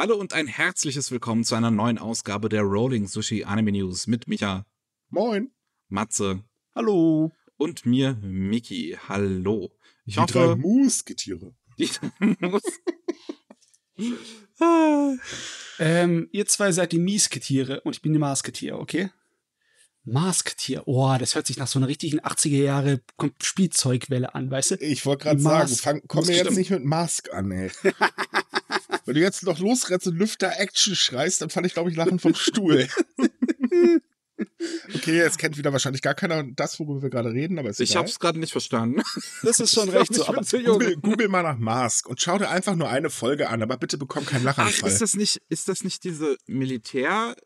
Hallo und ein herzliches Willkommen zu einer neuen Ausgabe der Rolling Sushi Anime News mit Micha. Moin. Matze. Hallo. Und mir, Miki. Hallo. Ich die hoffe, drei Musketiere. Die Mus ähm, ihr zwei seid die Miesketiere und ich bin die Masketiere, okay? Masktier. Oh, das hört sich nach so einer richtigen 80er Jahre Spielzeugwelle an, weißt du? Ich wollte gerade sagen, fang, komm mir jetzt nicht mit Mask an, ey. Wenn du jetzt noch losrennst und Lüfter Action schreist, dann fand ich, glaube ich, lachen vom Stuhl. Okay, jetzt kennt wieder wahrscheinlich gar keiner das, worüber wir gerade reden, aber es ist Ich habe es gerade nicht verstanden. Das ist schon recht so. Aber Google, Google, mal nach Mask und schau dir einfach nur eine Folge an, aber bitte bekomm keinen Lachanfall. Ach, ist das nicht, ist das nicht diese Militärserie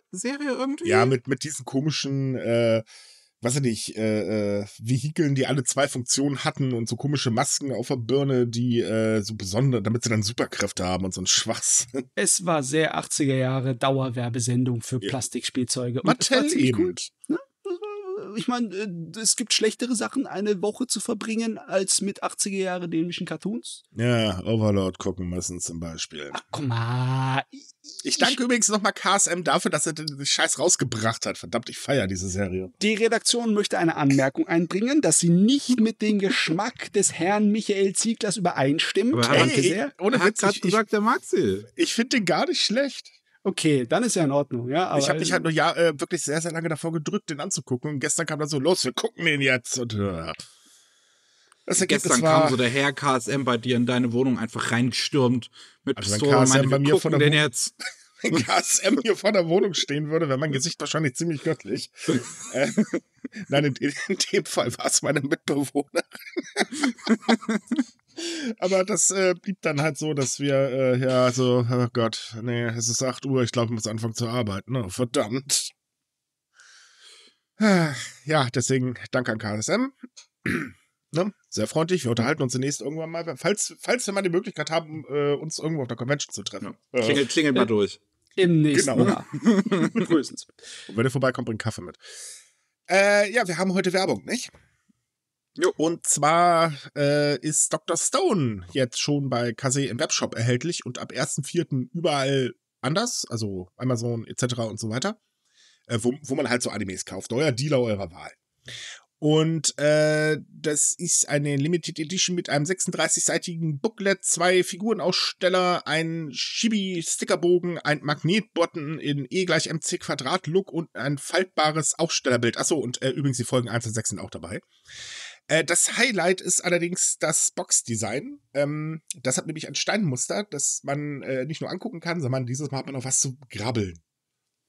irgendwie? Ja, mit, mit diesen komischen äh, weiß ich nicht, äh, äh, Vehikeln, die alle zwei Funktionen hatten und so komische Masken auf der Birne, die äh, so besonders, damit sie dann Superkräfte haben und so ein Schwachs. Es war sehr 80er Jahre Dauerwerbesendung für ja. Plastikspielzeuge. Und Mattel das eben. Cool, ne? Ich meine, äh, es gibt schlechtere Sachen, eine Woche zu verbringen, als mit 80er Jahre dänischen Cartoons. Ja, Overlord gucken müssen zum Beispiel. Ach, guck mal, ich danke übrigens nochmal KSM dafür, dass er den Scheiß rausgebracht hat. Verdammt, ich feiere diese Serie. Die Redaktion möchte eine Anmerkung einbringen, dass sie nicht mit dem Geschmack des Herrn Michael Zieglers übereinstimmt. Aber hey, ich, sehr? ohne hat gerade gesagt, der mag sie. Ich finde den gar nicht schlecht. Okay, dann ist er in Ordnung, ja. ich habe mich also halt nur ja, äh, wirklich sehr, sehr lange davor gedrückt, den anzugucken. Und gestern kam dann so, los, wir gucken den jetzt. Und, äh, das Gestern war, kam so der Herr KSM bei dir in deine Wohnung einfach reingestürmt mit also Pistolen. KSM meine, bei mir von der denn jetzt. Wenn KSM hier vor der Wohnung stehen würde, wäre mein Gesicht wahrscheinlich ziemlich göttlich. äh, nein, in, in, dem Fall war es meine Mitbewohnerin. Aber das äh, blieb dann halt so, dass wir, äh, ja, so, oh Gott, nee, es ist 8 Uhr, ich glaube, ich muss anfangen zu arbeiten. Oh, verdammt. Ja, deswegen danke an KSM ne? sehr freundlich. Wir unterhalten uns demnächst irgendwann mal, falls, falls wir mal die Möglichkeit haben, äh, uns irgendwo auf der Convention zu treffen. Ja. Äh, klingelt, klingelt äh, durch. Im nächsten genau. Jahr. Grüßens. Und wenn ihr vorbeikommt, bringt Kaffee mit. Äh, ja, wir haben heute Werbung, nicht? Jo. Und zwar äh, ist Dr. Stone jetzt schon bei Kase im Webshop erhältlich und ab 1.4. überall anders, also Amazon etc. und so weiter, äh, wo, wo man halt so Animes kauft, euer Dealer eurer Wahl. Und äh, das ist eine Limited Edition mit einem 36-seitigen Booklet, zwei Figurenaussteller, ein Chibi-Stickerbogen, ein Magnetbutton in E gleich MC Quadrat Look und ein faltbares Ausstellerbild. Achso, und äh, übrigens die Folgen 1 und 6 sind auch dabei. Äh, das Highlight ist allerdings das Box-Design. Ähm, das hat nämlich ein Steinmuster, das man äh, nicht nur angucken kann, sondern dieses Mal hat man auch was zu grabbeln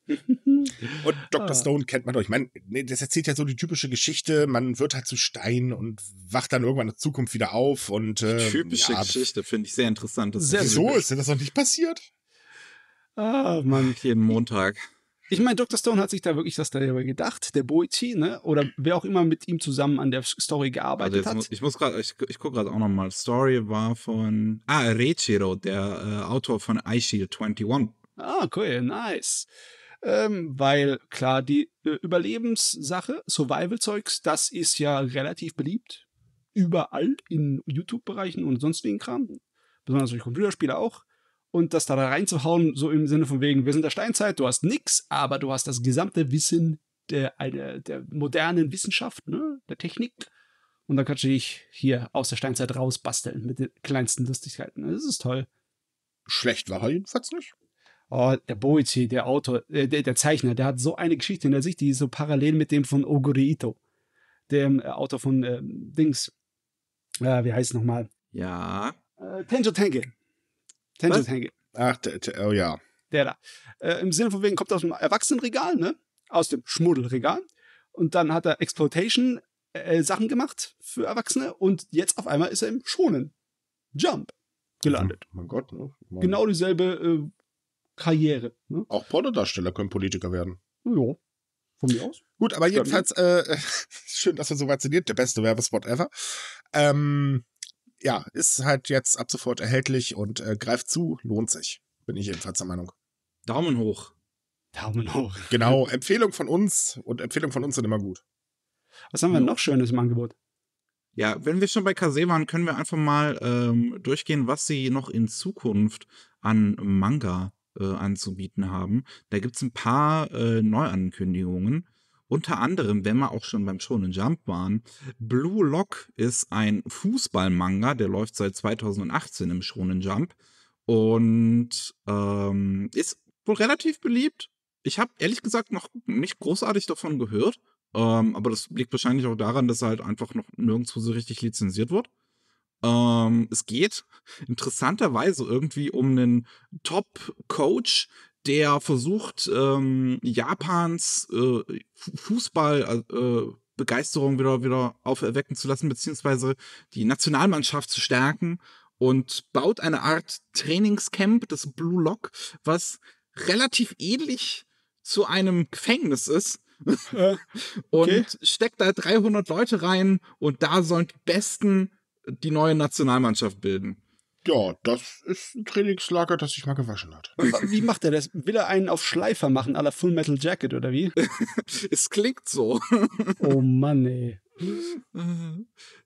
und Dr. Ah. Stone kennt man doch. Ich meine, ne, das erzählt ja so die typische Geschichte, man wird halt zu Stein und wacht dann irgendwann in der Zukunft wieder auf und äh, typische ja, Geschichte finde ich sehr interessant. Das sehr so ist das noch nicht passiert? Ah, Mann, jeden Montag. Ich meine, Dr. Stone hat sich da wirklich das dabei gedacht, der Boiti, ne? Oder wer auch immer mit ihm zusammen an der Story gearbeitet also hat. Muss, ich muss gerade, ich, ich gucke gerade auch nochmal. Story war von Ah, Reichiro, der äh, Autor von iShield 21. Ah, cool, nice ähm, weil klar, die äh, Überlebenssache, Survival-Zeugs, das ist ja relativ beliebt. Überall in YouTube-Bereichen und sonstigen Kram. Besonders durch Computerspiele auch. Und das da reinzuhauen, so im Sinne von wegen, wir sind der Steinzeit, du hast nix, aber du hast das gesamte Wissen der, der, der modernen Wissenschaft, ne? der Technik. Und dann kannst du dich hier aus der Steinzeit rausbasteln mit den kleinsten Lustigkeiten. Das ist toll. Schlecht war er jedenfalls nicht. Oh, der Boichi, der Autor, äh, der, der, Zeichner, der hat so eine Geschichte in der Sicht, die ist so parallel mit dem von Oguri Ito, dem äh, Autor von äh, Dings. Äh, wie heißt es nochmal? Ja. Äh, Tenjo Tenge. Tenjo Was? Tenge. Ach, oh ja. Der da. Äh, Im Sinne von wegen kommt aus dem Erwachsenenregal, ne? Aus dem Schmuddelregal. Und dann hat er Exploitation äh, Sachen gemacht für Erwachsene und jetzt auf einmal ist er im Schonen Jump gelandet. Oh mein Gott, ne? genau dieselbe Karriere. Ne? Auch Pornodarsteller können Politiker werden. Ja. Von mir aus. Gut, aber jedenfalls, ne? äh, schön, dass er so weit sind. Der beste Werbespot ever. Ähm, ja, ist halt jetzt ab sofort erhältlich und äh, greift zu, lohnt sich. Bin ich jedenfalls der Meinung. Daumen hoch. Daumen hoch. Genau, Empfehlung von uns und Empfehlung von uns sind immer gut. Was haben wir ja. noch Schönes im Angebot? Ja, wenn wir schon bei Kase waren, können wir einfach mal ähm, durchgehen, was sie noch in Zukunft an Manga äh, anzubieten haben. Da gibt es ein paar äh, Neuankündigungen. Unter anderem, wenn wir auch schon beim Shonen Jump waren, Blue Lock ist ein Fußballmanga, der läuft seit 2018 im Shonen Jump und ähm, ist wohl relativ beliebt. Ich habe ehrlich gesagt noch nicht großartig davon gehört, ähm, aber das liegt wahrscheinlich auch daran, dass er halt einfach noch nirgendwo so richtig lizenziert wird. Ähm, es geht interessanterweise irgendwie um einen Top-Coach, der versucht, ähm, Japans äh, Fußball äh, äh, Begeisterung wieder, wieder auferwecken zu lassen, beziehungsweise die Nationalmannschaft zu stärken und baut eine Art Trainingscamp, das Blue Lock, was relativ ähnlich zu einem Gefängnis ist. Äh, okay. und steckt da 300 Leute rein und da sollen die besten die neue Nationalmannschaft bilden. Ja, das ist ein Trainingslager, das sich mal gewaschen hat. Wie macht er das? Will er einen auf Schleifer machen, aller Full Metal Jacket oder wie? es klingt so. oh Mann, ey.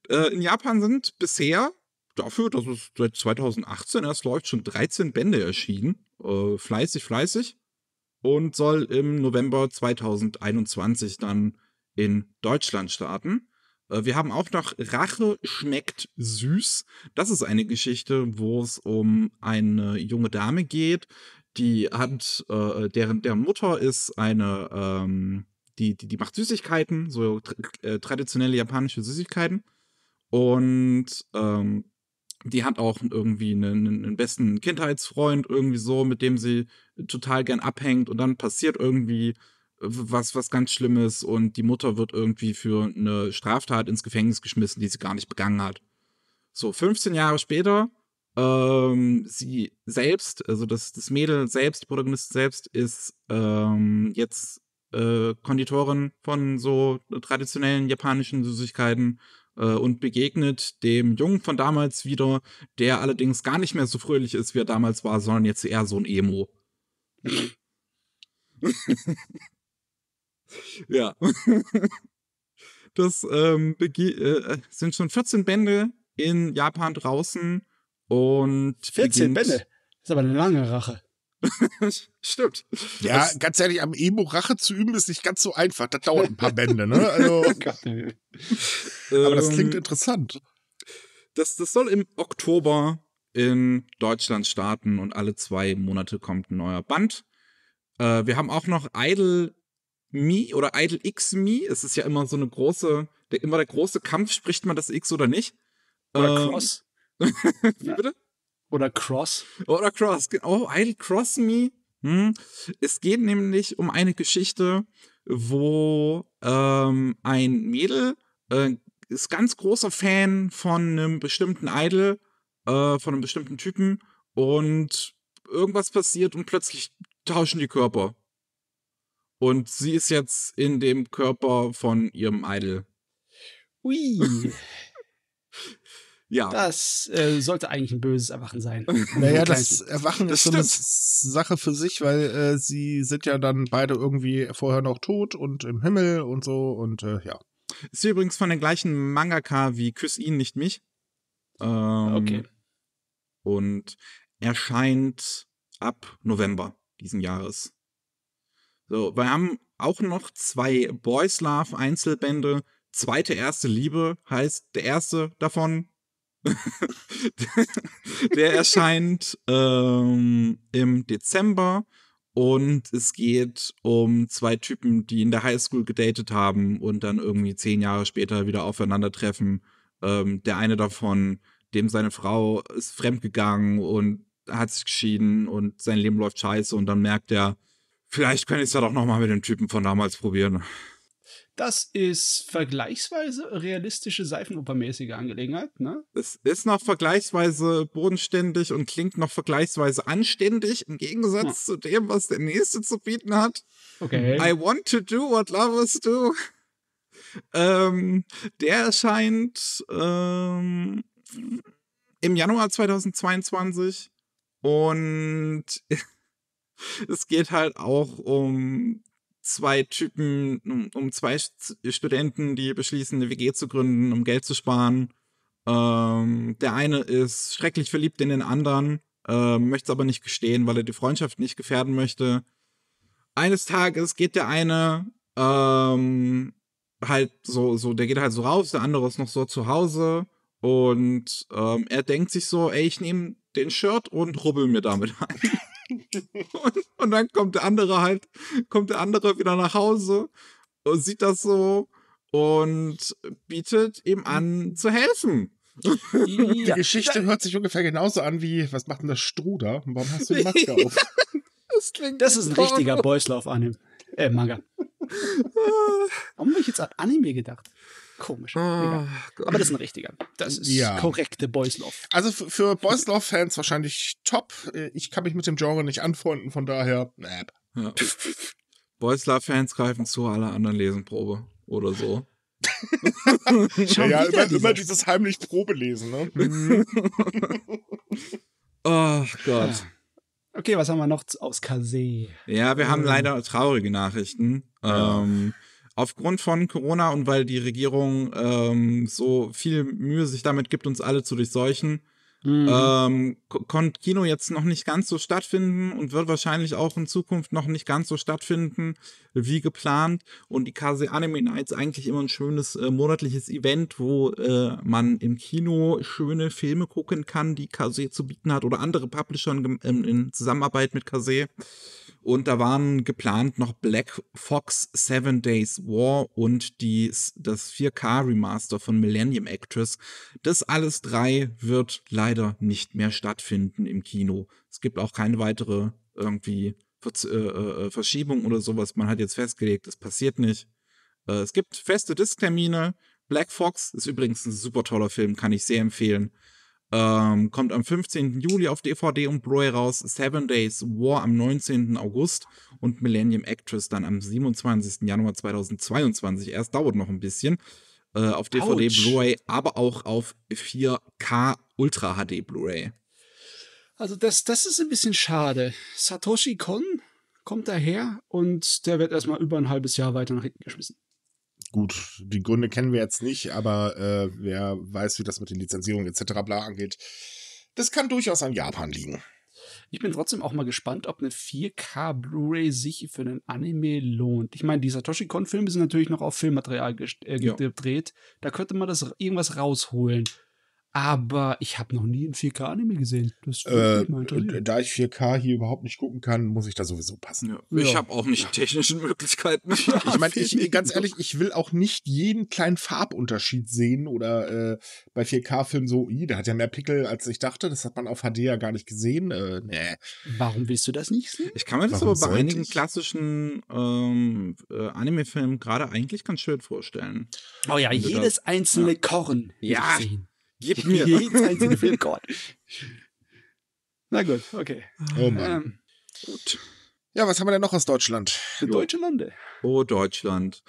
Äh, in Japan sind bisher dafür, dass es seit 2018 erst läuft, schon 13 Bände erschienen. Äh, fleißig, fleißig. Und soll im November 2021 dann in Deutschland starten. Äh, wir haben auch noch Rache schmeckt süß. Das ist eine Geschichte, wo es um eine junge Dame geht, die hat, äh, deren, deren Mutter ist eine, ähm, die, die, die macht Süßigkeiten, so tra äh, traditionelle japanische Süßigkeiten. Und ähm, die hat auch irgendwie einen, ne, einen, besten Kindheitsfreund, irgendwie so, mit dem sie total gern abhängt. Und dann passiert irgendwie was, was ganz Schlimmes und die Mutter wird irgendwie für eine Straftat ins Gefängnis geschmissen, die sie gar nicht begangen hat. So, 15 Jahre später, ähm, sie selbst, also das, das Mädel selbst, die Protagonistin selbst, ist ähm, jetzt äh, Konditorin von so traditionellen japanischen Süßigkeiten äh, und begegnet dem Jungen von damals wieder, der allerdings gar nicht mehr so fröhlich ist, wie er damals war, sondern jetzt eher so ein Emo. Ja. Das ähm, äh, äh, sind schon 14 Bände in Japan draußen und. 14 Bände? Das ist aber eine lange Rache. Stimmt. Ja, das ganz ehrlich, am Emo Rache zu üben ist nicht ganz so einfach. Das dauert ein paar Bände, ne? Also, oh aber das klingt ähm, interessant. Das, das soll im Oktober in Deutschland starten und alle zwei Monate kommt ein neuer Band. Äh, wir haben auch noch Idle Mi oder Idol X Mi. Es ist ja immer so eine große, der, immer der große Kampf, spricht man das X oder nicht? Oder ähm, Cross. Wie bitte? Oder Cross. Oder Cross. Oh, Idol Cross Me. Hm. Es geht nämlich um eine Geschichte, wo ähm, ein Mädel äh, ist ganz großer Fan von einem bestimmten Idol, äh, von einem bestimmten Typen und irgendwas passiert und plötzlich tauschen die Körper. Und sie ist jetzt in dem Körper von ihrem Idol. Ui. ja. Das äh, sollte eigentlich ein böses Erwachen sein. Naja, das Erwachen das ist stimmt. so eine Sache für sich, weil äh, sie sind ja dann beide irgendwie vorher noch tot und im Himmel und so und äh, ja. Ist übrigens von der gleichen Mangaka wie Küss ihn, nicht mich. Ähm, okay. Und erscheint ab November diesen Jahres. So, wir haben auch noch zwei Boys Love Einzelbände. Zweite erste Liebe heißt der erste davon. der erscheint ähm, im Dezember und es geht um zwei Typen, die in der Highschool gedatet haben und dann irgendwie zehn Jahre später wieder aufeinandertreffen. Ähm, der eine davon, dem seine Frau ist fremdgegangen und hat sich geschieden und sein Leben läuft scheiße und dann merkt er, Vielleicht kann ich es ja doch nochmal mit dem Typen von damals probieren. Das ist vergleichsweise realistische Seifenopermäßige Angelegenheit, ne? Es ist noch vergleichsweise bodenständig und klingt noch vergleichsweise anständig im Gegensatz ja. zu dem, was der nächste zu bieten hat. Okay. I want to do what lovers do. Ähm, der erscheint ähm, im Januar 2022 und es geht halt auch um zwei Typen, um, um zwei Studenten, die beschließen, eine WG zu gründen, um Geld zu sparen. Ähm, der eine ist schrecklich verliebt in den anderen, äh, möchte es aber nicht gestehen, weil er die Freundschaft nicht gefährden möchte. Eines Tages geht der eine ähm, halt so, so, der geht halt so raus, der andere ist noch so zu Hause und ähm, er denkt sich so, ey, ich nehme den Shirt und rubbel mir damit ein. Und, und, dann kommt der andere halt, kommt der andere wieder nach Hause und äh, sieht das so und bietet ihm an mhm. zu helfen. Die ja, Geschichte hört sich ungefähr genauso an wie, was macht denn das Struder? Warum hast du die Maske auf? das, klingt das ist ein toll. richtiger Boyslauf-Anime. Äh, Manga. Warum habe ich jetzt an Anime gedacht? Komisch. Oh, ah, ja. Aber das ist ein richtiger. Das ist ja. korrekte Boys Love. Also für Boys Love Fans wahrscheinlich top. Äh, ich kann mich mit dem Genre nicht anfreunden, von daher. Äh. Ja. Boys Love Fans greifen zu aller anderen Lesenprobe oder so. ja, immer, diese. immer, dieses heimlich Probelesen, ne? oh Gott. Ah. Okay, was haben wir noch aus Kase? Ja, wir haben äh. leider traurige Nachrichten. Ja. Ähm, aufgrund von Corona und weil die Regierung ähm, so viel Mühe sich damit gibt, uns alle zu durchseuchen, mhm. ähm, konnte Kino jetzt noch nicht ganz so stattfinden und wird wahrscheinlich auch in Zukunft noch nicht ganz so stattfinden wie geplant. Und die Kase Anime Nights eigentlich immer ein schönes äh, monatliches Event, wo äh, man im Kino schöne Filme gucken kann, die Kase zu bieten hat oder andere Publisher in, in Zusammenarbeit mit Kase. Und da waren geplant noch Black Fox, Seven Days War und die, das 4K-Remaster von Millennium Actress. Das alles drei wird leider nicht mehr stattfinden im Kino. Es gibt auch keine weitere irgendwie Verz äh, äh, äh Verschiebung oder sowas. Man hat jetzt festgelegt, das passiert nicht. Äh, es gibt feste Disktermine. Black Fox ist übrigens ein super toller Film, kann ich sehr empfehlen. Ähm, kommt am 15. Juli auf DVD und Blu-ray raus, Seven Days War am 19. August und Millennium Actress dann am 27. Januar 2022. Erst dauert noch ein bisschen. Äh, auf DVD, Blu-ray, aber auch auf 4K Ultra HD Blu-ray. Also das, das ist ein bisschen schade. Satoshi Kon kommt daher und der wird erstmal über ein halbes Jahr weiter nach hinten geschmissen gut, die Gründe kennen wir jetzt nicht, aber äh, wer weiß, wie das mit den Lizenzierungen etc. bla angeht, das kann durchaus an Japan liegen. Ich bin trotzdem auch mal gespannt, ob eine 4K Blu-ray sich für einen Anime lohnt. Ich meine, die Satoshi Kon Filme sind natürlich noch auf Filmmaterial äh, gedreht. Ja. Da könnte man das irgendwas rausholen aber ich habe noch nie einen 4K-Anime gesehen. Das äh, da ich 4K hier überhaupt nicht gucken kann, muss ich da sowieso passen. Ja. Ich ja. habe auch nicht technische technischen Möglichkeiten. ich meine, ich, ganz ehrlich, ich will auch nicht jeden kleinen Farbunterschied sehen oder äh, bei 4K-Filmen so, i, der hat ja mehr Pickel, als ich dachte. Das hat man auf HD ja gar nicht gesehen. Äh, nee. Warum willst du das nicht sehen? Ich kann mir das Warum aber bei einigen ich? klassischen ähm, äh, Anime-Filmen gerade eigentlich ganz schön vorstellen. Oh ja, jedes einzelne Korn. Ja. Sehen. Gib mir jeden einzelnen Film, Gott. Na gut, okay. Oh Mann. Ähm, gut. Ja, was haben wir denn noch aus Deutschland? Jo. Deutsche Lande. Oh, Deutschland.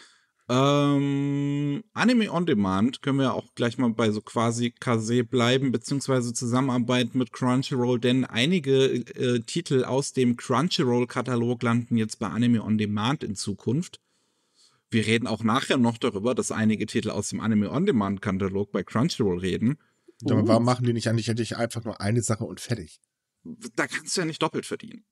Ähm, Anime on Demand können wir auch gleich mal bei so quasi Kase bleiben, beziehungsweise Zusammenarbeit mit Crunchyroll, denn einige äh, Titel aus dem Crunchyroll-Katalog landen jetzt bei Anime on Demand in Zukunft. Wir reden auch nachher noch darüber, dass einige Titel aus dem Anime On Demand Katalog bei Crunchyroll reden. Uh. Aber warum machen die nicht eigentlich endlich einfach nur eine Sache und fertig? Da kannst du ja nicht doppelt verdienen.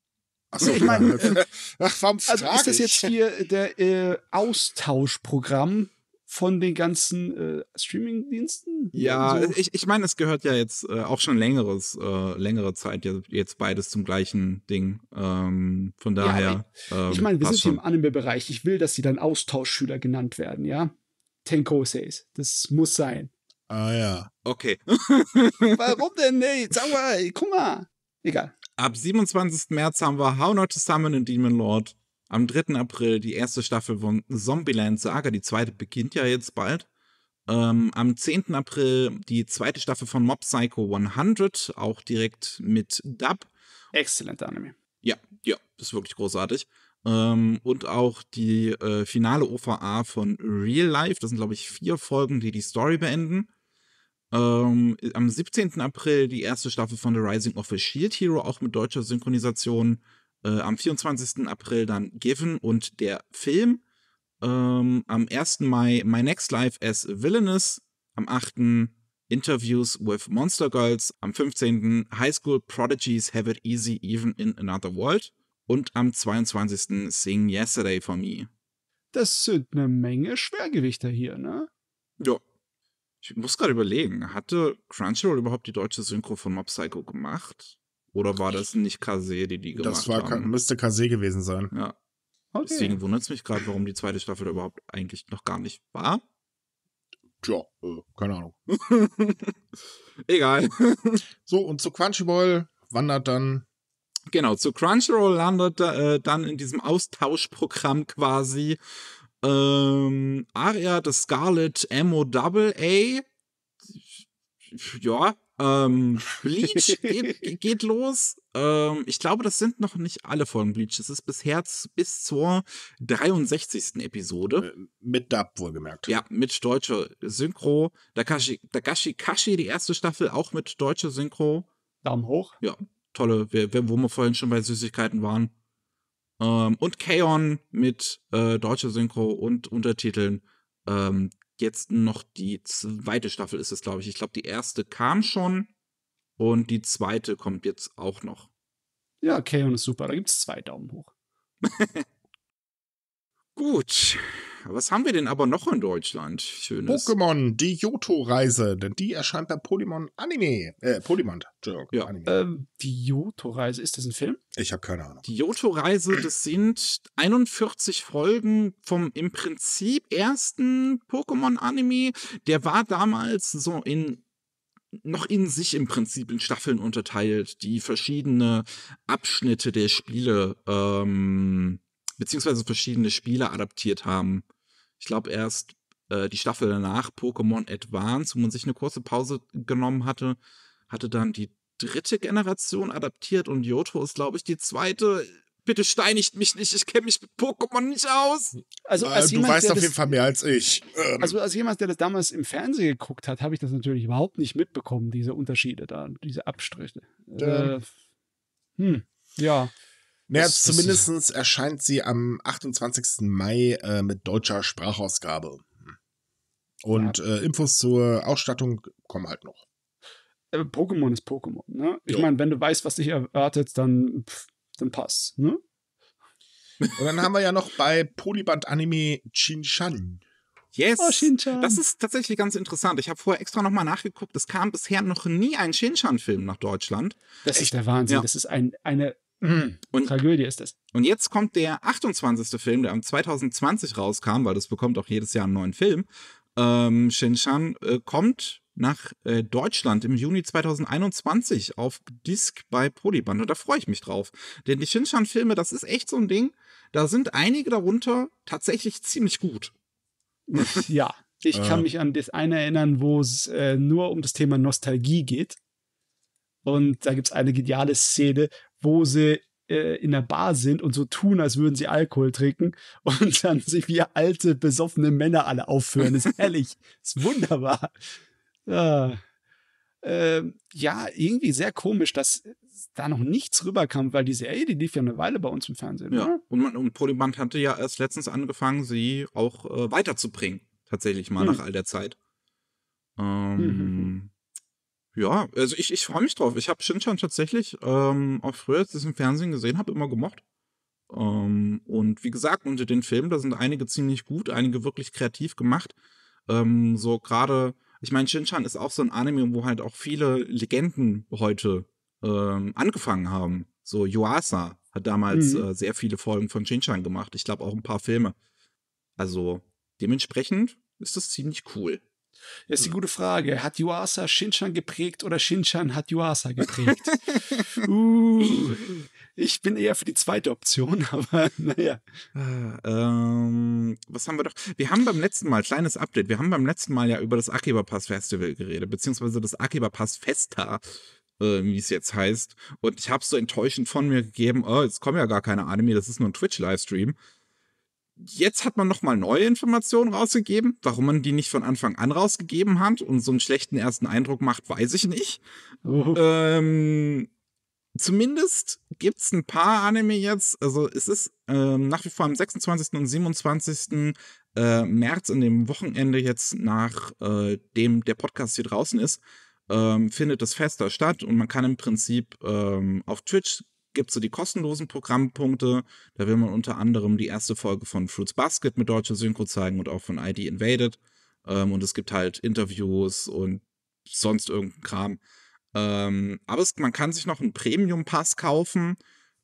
Achso, ich meine, äh, ach, warum also ist das jetzt hier der äh, Austauschprogramm von den ganzen äh, Streaming-Diensten? Ja, so. Äh, ich, ich meine, es gehört ja jetzt äh, auch schon längeres, äh, längere Zeit jetzt beides zum gleichen Ding. Ähm, von daher. Ja, ich, ähm, ich meine, wir sind hier im Anime-Bereich. Ich will, dass sie dann Austauschschüler genannt werden, ja? Tenkoseis. Das muss sein. Ah ja. Okay. Warum denn Nee, Sag mal, guck mal. Egal. Ab 27. März haben wir How Not to Summon a Demon Lord am 3. April die erste Staffel von Zombieland Saga, die zweite beginnt ja jetzt bald. Ähm, am 10. April die zweite Staffel von Mob Psycho 100, auch direkt mit Dub. Exzellent Anime. Ja, ja, ist wirklich großartig. Ähm, und auch die äh, finale OVA von Real Life, das sind glaube ich vier Folgen, die die Story beenden. Ähm, am 17. April die erste Staffel von The Rising of a Shield Hero, auch mit deutscher Synchronisation äh, am 24. April dann Given und der Film. Ähm, am 1. Mai My Next Life as Villainous. Am 8. Interviews with Monster Girls. Am 15. High School Prodigies Have It Easy Even in Another World. Und am 22. Sing Yesterday for Me. Das sind eine Menge Schwergewichter hier, ne? Ja. Ich muss gerade überlegen, hatte Crunchyroll überhaupt die deutsche Synchro von Mob Psycho gemacht? Oder war hm. das nicht Kase, die die gemacht das war, haben? müsste Kase gewesen sein. Ja. Okay. Deswegen wundert es mich gerade, warum die zweite Staffel überhaupt eigentlich noch gar nicht war. Tja, äh, keine Ahnung. Egal. so, und zu Crunchyroll wandert dann. Genau, zu Crunchyroll landet äh, dann in diesem Austauschprogramm quasi ähm, Aria das Scarlet MOAA. Ja, ähm, Bleach geht, geht los. Ähm, ich glaube, das sind noch nicht alle Folgen Bleach. Das ist bisher bis zur 63. Episode. Äh, mit Dub wohlgemerkt. Ja, mit deutscher Synchro. Dakashi, Dakashi Kashi, die erste Staffel, auch mit deutscher Synchro. Daumen hoch. Ja, tolle, wo wir vorhin schon bei Süßigkeiten waren. Ähm, und Kaon mit äh, deutscher Synchro und Untertiteln. Ähm, jetzt noch die zweite Staffel ist es, glaube ich. Ich glaube, die erste kam schon und die zweite kommt jetzt auch noch. Ja, okay, und ist super. Da gibt es zwei Daumen hoch. Gut. Was haben wir denn aber noch in Deutschland? Schönes. Pokémon, die Johto-Reise, denn die erscheint bei Polymon Anime. Äh, Polymon, Entschuldigung. Ja. Anime. Ähm, die Johto-Reise, ist das ein Film? Ich habe keine Ahnung. Die Johto-Reise, das sind 41 Folgen vom im Prinzip ersten Pokémon-Anime. Der war damals so in noch in sich im Prinzip in Staffeln unterteilt, die verschiedene Abschnitte der Spiele ähm, beziehungsweise verschiedene Spiele adaptiert haben. Ich glaube, erst äh, die Staffel danach, Pokémon Advance, wo man sich eine kurze Pause genommen hatte, hatte dann die dritte Generation adaptiert und Yoto ist, glaube ich, die zweite. Bitte steinigt mich nicht, ich kenne mich mit Pokémon nicht aus. Also, äh, als äh, jemand, du weißt auf jeden Fall mehr als ich. Ähm. Also als jemand, der das damals im Fernsehen geguckt hat, habe ich das natürlich überhaupt nicht mitbekommen, diese Unterschiede da, diese Abstriche. Äh, hm, ja. Naja, zumindest erscheint sie am 28. Mai äh, mit deutscher Sprachausgabe. Und ja. äh, Infos zur Ausstattung kommen halt noch. Äh, Pokémon ist Pokémon, ne? Ich meine, wenn du weißt, was dich erwartet, dann, pff, dann passt, ne? Und dann haben wir ja noch bei Polyband Anime Chinchan. Yes. Oh, Das ist tatsächlich ganz interessant. Ich habe vorher extra nochmal nachgeguckt. Es kam bisher noch nie ein shinshan film nach Deutschland. Das Echt? ist der Wahnsinn. Ja. Das ist ein, eine Mhm. Und, Tragödie ist das. Und jetzt kommt der 28. Film, der am 2020 rauskam, weil das bekommt auch jedes Jahr einen neuen Film. Ähm, Shinshan äh, kommt nach äh, Deutschland im Juni 2021 auf Disc bei Polyband. Und da freue ich mich drauf. Denn die Shinshan-Filme, das ist echt so ein Ding. Da sind einige darunter tatsächlich ziemlich gut. Ja, ich kann äh. mich an das eine erinnern, wo es äh, nur um das Thema Nostalgie geht. Und da gibt es eine geniale Szene, wo sie äh, in der Bar sind und so tun, als würden sie Alkohol trinken und dann sich wie alte, besoffene Männer alle aufführen. Das ist herrlich. ist wunderbar. Ja. Ähm, ja, irgendwie sehr komisch, dass da noch nichts rüberkam, weil die Serie, die lief ja eine Weile bei uns im Fernsehen. Ja, und, man, und Polyband hatte ja erst letztens angefangen, sie auch äh, weiterzubringen, tatsächlich mal hm. nach all der Zeit. Ähm, mhm. Ja, also ich, ich freue mich drauf. Ich habe Shinchan tatsächlich ähm, auch früher, als ich es im Fernsehen gesehen habe, immer gemocht. Ähm, und wie gesagt, unter den Filmen, da sind einige ziemlich gut, einige wirklich kreativ gemacht. Ähm, so gerade, ich meine, Shinchan ist auch so ein Anime, wo halt auch viele Legenden heute ähm, angefangen haben. So Yuasa hat damals mhm. äh, sehr viele Folgen von Shinchan gemacht. Ich glaube auch ein paar Filme. Also dementsprechend ist das ziemlich cool. Das ist die hm. gute Frage. Hm. Hat Yuasa Shinchan geprägt oder Shinchan hat Yuasa geprägt? uh, ich bin eher für die zweite Option, aber naja. Ah, ähm, was haben wir doch? Wir haben beim letzten Mal, kleines Update, wir haben beim letzten Mal ja über das Akiba Pass Festival geredet, beziehungsweise das Akiba Pass Festa. Äh, wie es jetzt heißt. Und ich habe so enttäuschend von mir gegeben, oh, jetzt kommen ja gar keine Anime, das ist nur ein Twitch-Livestream jetzt hat man nochmal neue Informationen rausgegeben. Warum man die nicht von Anfang an rausgegeben hat und so einen schlechten ersten Eindruck macht, weiß ich nicht. Oh. Ähm, zumindest gibt's ein paar Anime jetzt. Also es ist ähm, nach wie vor am 26. und 27. Äh, März in dem Wochenende jetzt, nachdem äh, der Podcast hier draußen ist, ähm, findet das Fest da statt und man kann im Prinzip ähm, auf Twitch gibt es so die kostenlosen Programmpunkte. Da will man unter anderem die erste Folge von Fruits Basket mit deutscher Synchro zeigen und auch von ID Invaded. Ähm, und es gibt halt Interviews und sonst irgendein Kram. Ähm, aber es, man kann sich noch einen Premium-Pass kaufen,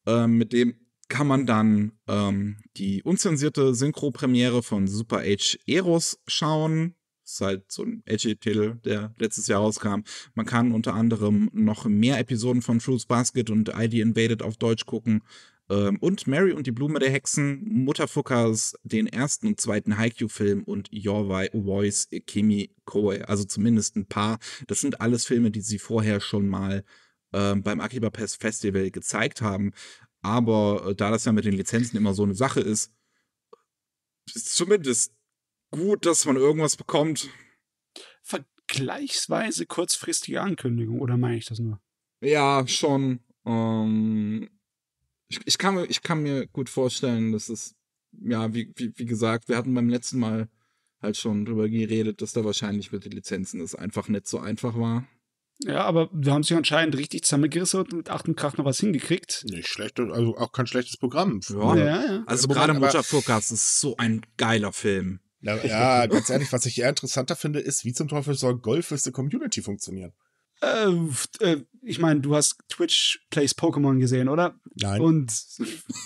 ähm, mit dem kann man dann ähm, die unzensierte Synchro-Premiere von Super Age Eros schauen ist halt so ein edgy Titel, der letztes Jahr rauskam. Man kann unter anderem noch mehr Episoden von Fruits Basket und ID Invaded auf Deutsch gucken. Ähm, und Mary und die Blume der Hexen, Mutterfuckers, den ersten und zweiten Haiku-Film und Your Voice Kimi Koe. Also zumindest ein paar. Das sind alles Filme, die sie vorher schon mal ähm, beim Akiba Pass Festival gezeigt haben. Aber äh, da das ja mit den Lizenzen immer so eine Sache ist, ist zumindest gut, dass man irgendwas bekommt. Vergleichsweise kurzfristige Ankündigung, oder meine ich das nur? Ja, schon. Ähm, ich, ich, kann, mir, ich kann mir gut vorstellen, dass es, ja, wie, wie, wie gesagt, wir hatten beim letzten Mal halt schon drüber geredet, dass da wahrscheinlich mit den Lizenzen es einfach nicht so einfach war. Ja, aber wir haben sich anscheinend richtig zusammengerissen und mit Acht Krach noch was hingekriegt. Nicht schlecht, also auch kein schlechtes Programm. Ja, ja, ja. Also gerade Mutter Forecast ist so ein geiler Film. Na, ja, ganz ehrlich, was ich eher interessanter finde, ist, wie zum Teufel soll Golf für die Community funktionieren? Äh, äh, ich meine, du hast Twitch Plays Pokémon gesehen, oder? Nein. Und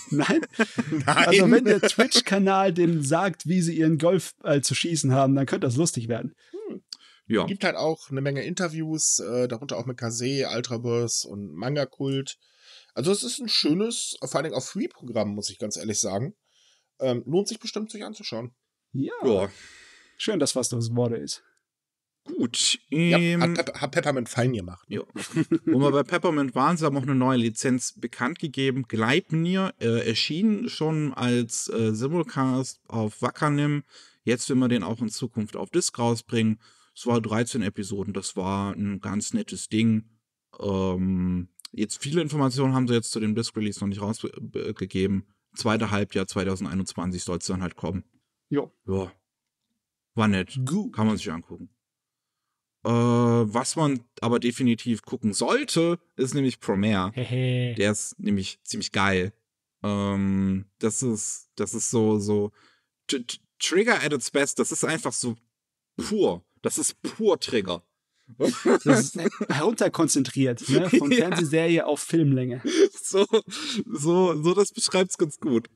nein? nein. Also wenn der Twitch-Kanal dem sagt, wie sie ihren Golf äh, zu schießen haben, dann könnte das lustig werden. Hm. Ja. Gibt halt auch eine Menge Interviews, äh, darunter auch mit Kase, Ultraverse und Manga-Kult. Also es ist ein schönes, vor allen Dingen auch Free-Programm, muss ich ganz ehrlich sagen. Ähm, lohnt sich bestimmt, sich anzuschauen. Ja. ja. Schön, dass was das Wort ist. Gut. Ähm, ja, hat, hat, Peppermint fein gemacht. Ne? Ja. Wo wir bei Peppermint waren, sie haben auch eine neue Lizenz bekannt gegeben. Gleipnir äh, erschien schon als äh, Simulcast auf Wackernim. Jetzt will man den auch in Zukunft auf Disc rausbringen. Es war 13 Episoden, das war ein ganz nettes Ding. Ähm, jetzt viele Informationen haben sie jetzt zu dem Disc-Release noch nicht rausgegeben. Zweite Halbjahr 2021 soll es dann halt kommen. Jo. Ja. War nett. Gut. Kann man sich angucken. Äh, was man aber definitiv gucken sollte, ist nämlich Promare. Der ist nämlich ziemlich geil. Ähm, das ist, das ist so, so T -T Trigger at its best. Das ist einfach so pur. Das ist pur Trigger. Das ist herunterkonzentriert, ne? Von Fernsehserie auf Filmlänge. So, so, so, das beschreibt's ganz gut.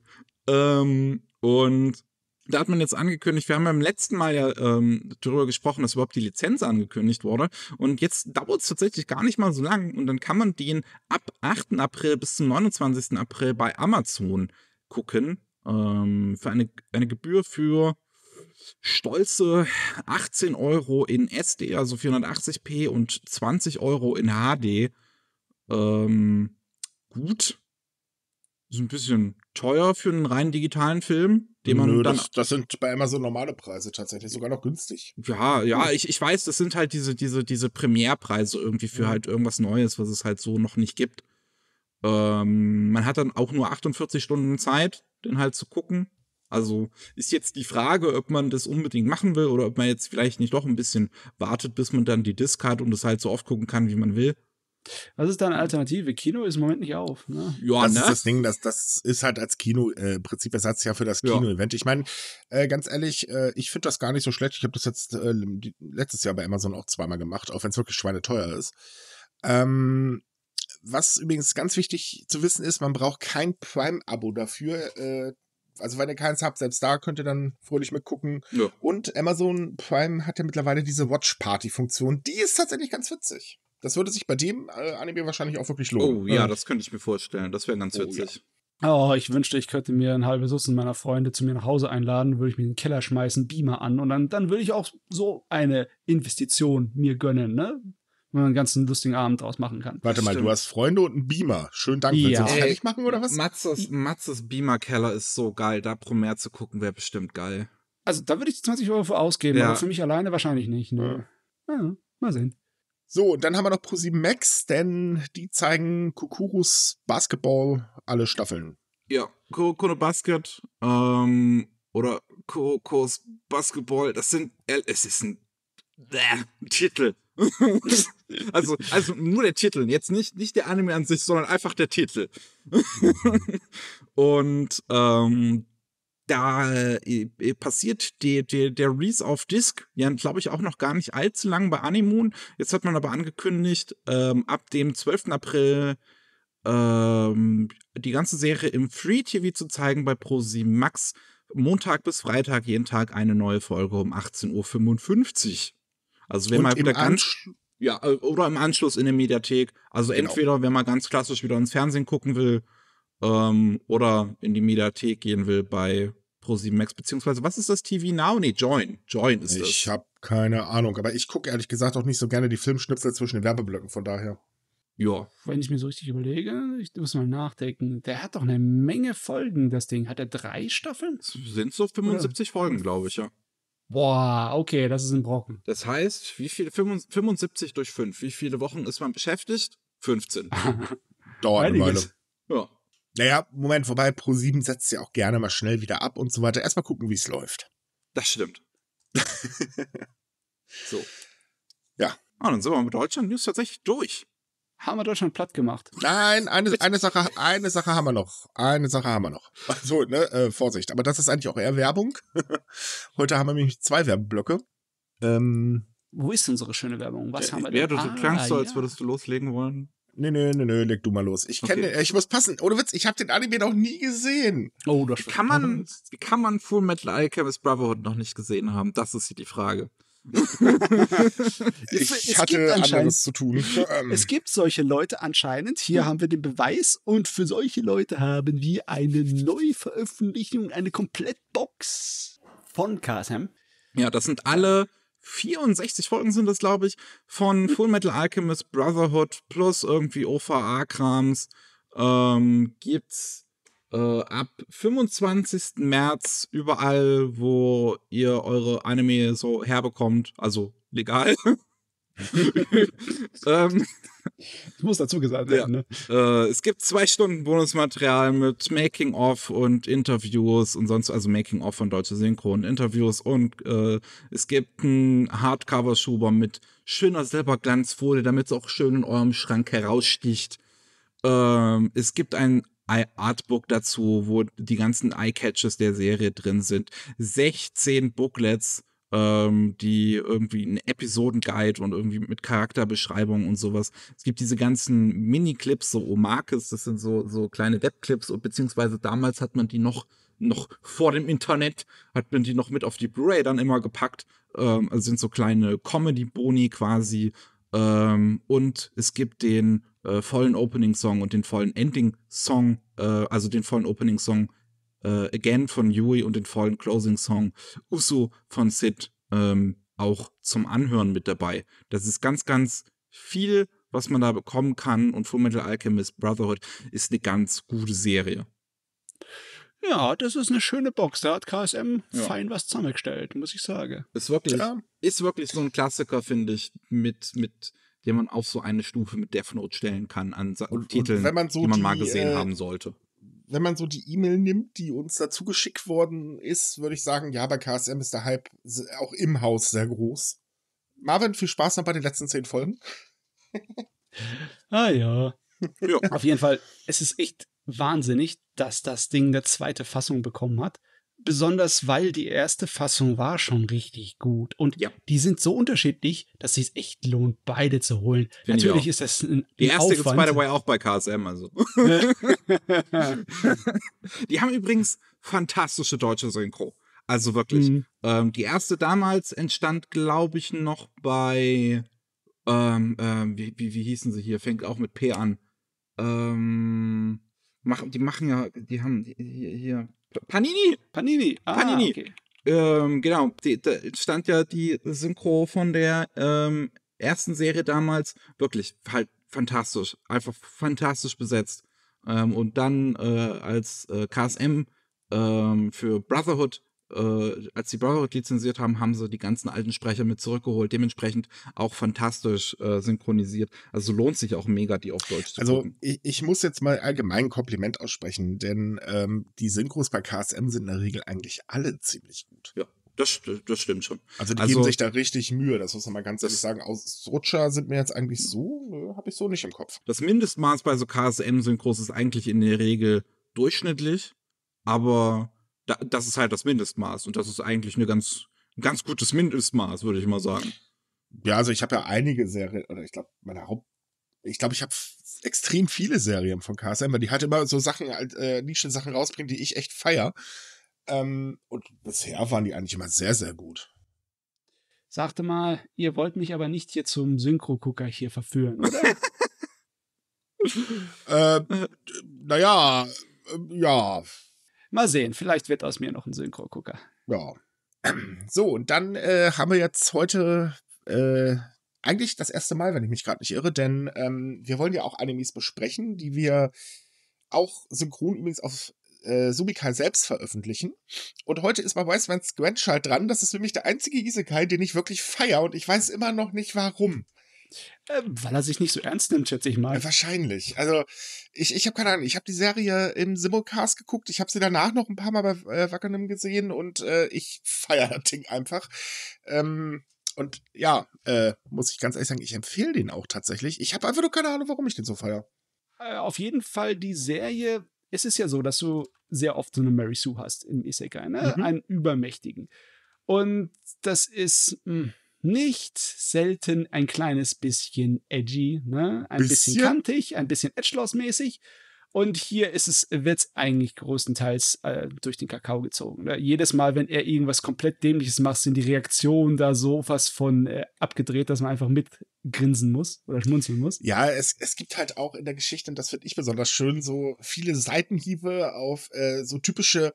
Ähm, und da hat man jetzt angekündigt, wir haben beim letzten Mal ja ähm, darüber gesprochen, dass überhaupt die Lizenz angekündigt wurde. Und jetzt dauert es tatsächlich gar nicht mal so lang. Und dann kann man den ab 8. April bis zum 29. April bei Amazon gucken. Ähm, für eine, eine Gebühr für stolze 18 Euro in SD, also 480p und 20 Euro in HD. Ähm, gut ist ein bisschen teuer für einen rein digitalen Film, den man Nö, dann. Das, das sind bei Amazon normale Preise tatsächlich, sogar noch günstig. Ja, ja, ich, ich weiß, das sind halt diese, diese, diese Primärpreise irgendwie für mhm. halt irgendwas Neues, was es halt so noch nicht gibt. Ähm, man hat dann auch nur 48 Stunden Zeit, den halt zu gucken. Also ist jetzt die Frage, ob man das unbedingt machen will oder ob man jetzt vielleicht nicht doch ein bisschen wartet, bis man dann die Disc hat und das halt so oft gucken kann, wie man will. Was ist da eine Alternative? Kino ist im Moment nicht auf. Ne? Ja, das ne? ist das Ding, das, das ist halt als Kino, äh, Prinzip Ersatz ja für das Kino-Event. Ich meine, äh, ganz ehrlich, äh, ich finde das gar nicht so schlecht. Ich habe das jetzt äh, letztes Jahr bei Amazon auch zweimal gemacht, auch wenn es wirklich schweineteuer ist. Ähm, was übrigens ganz wichtig zu wissen ist, man braucht kein Prime-Abo dafür. Äh, also wenn ihr keins habt, selbst da könnt ihr dann fröhlich mitgucken. Ja. Und Amazon Prime hat ja mittlerweile diese Watch-Party-Funktion. Die ist tatsächlich ganz witzig. Das würde sich bei dem äh, Anime wahrscheinlich auch wirklich lohnen. Oh ja, ja. Ähm, das könnte ich mir vorstellen. Das wäre ganz oh, witzig. Ja. Oh, ich wünschte, ich könnte mir ein halbes Dutzend meiner Freunde zu mir nach Hause einladen, würde ich mir in den Keller schmeißen, Beamer an und dann, dann würde ich auch so eine Investition mir gönnen, ne? wenn man einen ganzen lustigen Abend draus machen kann. Warte mal, Stimmt. du hast Freunde und einen Beamer. Schön Dank. Willst ja. das fertig machen oder was? Matzes, Matzes Beamer-Keller ist so geil. Da pro Meer zu gucken wäre bestimmt geil. Also da würde ich 20 Euro für ausgeben, ja. aber für mich alleine wahrscheinlich nicht. Ne? Ja. mal sehen. So, und dann haben wir noch Pro7 Max, denn die zeigen Kukurus Basketball alle Staffeln. Ja, Kurokono Basket ähm, oder Kokos Basketball, das sind, es ist ein Bäh, Titel. also, also nur der Titel, jetzt nicht, nicht der Anime an sich, sondern einfach der Titel. und ähm, da äh, äh passiert die, die, der Release auf Disc, ja, glaube ich, auch noch gar nicht allzu lang bei Animoon. Jetzt hat man aber angekündigt, ähm, ab dem 12. April ähm, die ganze Serie im Free TV zu zeigen bei ProSieben Max. Montag bis Freitag jeden Tag eine neue Folge um 18.55 Uhr. Also wenn man wieder ganz. ja, äh, oder im Anschluss in der Mediathek. Also genau. entweder, wenn man ganz klassisch wieder ins Fernsehen gucken will, ähm, oder in die Mediathek gehen will bei ProSiebenMax beziehungsweise was ist das TV Now? Nee, Join. Join ist ich das. Ich habe keine Ahnung, aber ich gucke ehrlich gesagt auch nicht so gerne die Filmschnipsel zwischen den Werbeblöcken, von daher. Ja. Wenn ich mir so richtig überlege, ich muss mal nachdenken, der hat doch eine Menge Folgen, das Ding. Hat er drei Staffeln? Das sind so 75 Oder? Folgen, glaube ich, ja. Boah, okay, das ist ein Brocken. Das heißt, wie viele, 75 durch 5, wie viele Wochen ist man beschäftigt? 15. Dauert eine Weile. Ja. Naja, Moment, wobei Pro7 setzt ja auch gerne mal schnell wieder ab und so weiter. Erstmal gucken, wie es läuft. Das stimmt. so. Ja. Ah, dann sind wir mit Deutschland News tatsächlich durch. Haben wir Deutschland platt gemacht? Nein, eine, eine, Sache, eine Sache haben wir noch. Eine Sache haben wir noch. So, ne, äh, Vorsicht. Aber das ist eigentlich auch eher Werbung. Heute haben wir nämlich zwei Werbeblöcke. Ähm, Wo ist unsere schöne Werbung? Was äh, haben wir denn? Ja, du, du klangst ah, so, als ja. würdest du loslegen wollen. Nee, nee, nee, nee, leg du mal los. Ich kenne, okay. ich muss passen. Ohne Witz, ich habe den Anime noch nie gesehen. Oh, das wie kann man, wie kann man Full Metal Alchemist Brotherhood noch nicht gesehen haben? Das ist hier die Frage. ich es, es hatte anderes zu tun. Ähm. Es gibt solche Leute anscheinend. Hier hm. haben wir den Beweis. Und für solche Leute haben wir eine Neuveröffentlichung, eine Komplettbox von KSM. Ja, das sind alle 64 Folgen sind das, glaube ich, von mhm. Full Metal Alchemist Brotherhood plus irgendwie OVA-Krams ähm, gibt's äh, ab 25. März überall, wo ihr eure Anime so herbekommt, also legal. ähm, das muss dazu gesagt werden. Ne? Äh, es gibt zwei Stunden Bonusmaterial mit Making-of und Interviews und sonst, also Making-of von Deutsche Synchron, Interviews und äh, es gibt einen Hardcover-Schuber mit schöner Silberglanzfolie, damit es auch schön in eurem Schrank heraussticht. Ähm, es gibt ein Artbook dazu, wo die ganzen Eye-Catches der Serie drin sind. 16 Booklets ähm, die irgendwie einen Episodenguide und irgendwie mit Charakterbeschreibungen und sowas. Es gibt diese ganzen Mini-Clips, so Omakis, das sind so, so kleine Webclips, und beziehungsweise damals hat man die noch noch vor dem Internet, hat man die noch mit auf die Blu-ray dann immer gepackt. Ähm, also sind so kleine Comedy-Boni quasi. Ähm, und es gibt den äh, vollen Opening-Song und den vollen Ending-Song, äh, also den vollen Opening-Song äh, Again von Yui und den vollen Closing Song Uso von Sid ähm, auch zum Anhören mit dabei. Das ist ganz, ganz viel, was man da bekommen kann. Und Full Metal Alchemist Brotherhood ist eine ganz gute Serie. Ja, das ist eine schöne Box. Da hat KSM ja. fein was zusammengestellt, muss ich sagen. Ist wirklich, ja. ist wirklich so ein Klassiker, finde ich, mit, mit den man auf so eine Stufe mit Death Note stellen kann an und, Titeln, und so die man mal gesehen äh, haben sollte wenn man so die E-Mail nimmt, die uns dazu geschickt worden ist, würde ich sagen, ja, bei KSM ist der Hype auch im Haus sehr groß. Marvin, viel Spaß noch bei den letzten zehn Folgen. ah ja. ja. Auf jeden Fall, es ist echt wahnsinnig, dass das Ding eine zweite Fassung bekommen hat besonders weil die erste Fassung war schon richtig gut. Und ja. die sind so unterschiedlich, dass es echt lohnt, beide zu holen. Find Natürlich ist das ein, Die erste gibt es, by the way, auch bei KSM. Also. die haben übrigens fantastische deutsche Synchro. Also wirklich. Mhm. Ähm, die erste damals entstand, glaube ich, noch bei ähm, ähm, wie, wie, wie hießen sie hier? Fängt auch mit P an. Ähm, mach, die machen ja, die haben hier, hier Panini! Panini! Ah, Panini! Okay. Ähm, genau, da stand ja die Synchro von der ähm, ersten Serie damals wirklich halt fantastisch, einfach fantastisch besetzt. Ähm, und dann äh, als äh, KSM ähm, für Brotherhood äh, als die Brotherhood lizenziert haben, haben sie die ganzen alten Sprecher mit zurückgeholt, dementsprechend auch fantastisch äh, synchronisiert. Also lohnt sich auch mega, die auf Deutsch zu also, gucken. Also ich, ich, muss jetzt mal allgemein ein Kompliment aussprechen, denn ähm, die Synchros bei KSM sind in der Regel eigentlich alle ziemlich gut. Ja. Das, das stimmt schon. Also die also, geben sich da richtig Mühe, das muss man mal ganz ehrlich sagen. Aus Rutscher sind mir jetzt eigentlich so, äh, habe ich so nicht im Kopf. Das Mindestmaß bei so KSM-Synchros ist eigentlich in der Regel durchschnittlich, aber da, das ist halt das Mindestmaß und das ist eigentlich eine ganz, ganz gutes Mindestmaß, würde ich mal sagen. Ja, also ich habe ja einige Serien, oder ich glaube, meine Haupt, ich glaube, ich habe extrem viele Serien von Carl weil die halt immer so Sachen, halt, äh, Nischen-Sachen rausbringen, die ich echt feier. Ähm, und bisher waren die eigentlich immer sehr, sehr gut. Sagte mal, ihr wollt mich aber nicht hier zum Synchro-Gucker hier verführen, oder? äh, naja, äh, ja. Mal sehen, vielleicht wird aus mir noch ein Synchro-Gucker. Ja. So, und dann äh, haben wir jetzt heute äh, eigentlich das erste Mal, wenn ich mich gerade nicht irre, denn ähm, wir wollen ja auch Animes besprechen, die wir auch synchron übrigens auf äh, Sumikai selbst veröffentlichen. Und heute ist mal Wiseman's Grandchild dran. Das ist für mich der einzige Isekai, den ich wirklich feier und ich weiß immer noch nicht warum. Äh, weil er sich nicht so ernst nimmt, schätze ich mal. Äh, wahrscheinlich. Also ich, ich habe keine Ahnung. Ich habe die Serie im Simulcast geguckt. Ich habe sie danach noch ein paar Mal bei äh, Wackernim gesehen und äh, ich feiere das Ding einfach. Ähm, und ja, äh, muss ich ganz ehrlich sagen, ich empfehle den auch tatsächlich. Ich habe einfach nur keine Ahnung, warum ich den so feiere. Äh, auf jeden Fall die Serie. Es ist ja so, dass du sehr oft so eine Mary Sue hast im Isekai, ne? Mhm. einen übermächtigen. Und das ist mh, hm, nicht selten ein kleines bisschen edgy, ne? Ein bisschen, bisschen kantig, ein bisschen Edgelords-mäßig. Und hier ist es, wird's eigentlich größtenteils äh, durch den Kakao gezogen. Ne? Jedes Mal, wenn er irgendwas komplett Dämliches macht, sind die Reaktionen da so was von äh, abgedreht, dass man einfach mitgrinsen muss oder schmunzeln muss. Ja, es, es gibt halt auch in der Geschichte, und das finde ich besonders schön, so viele Seitenhiebe auf äh, so typische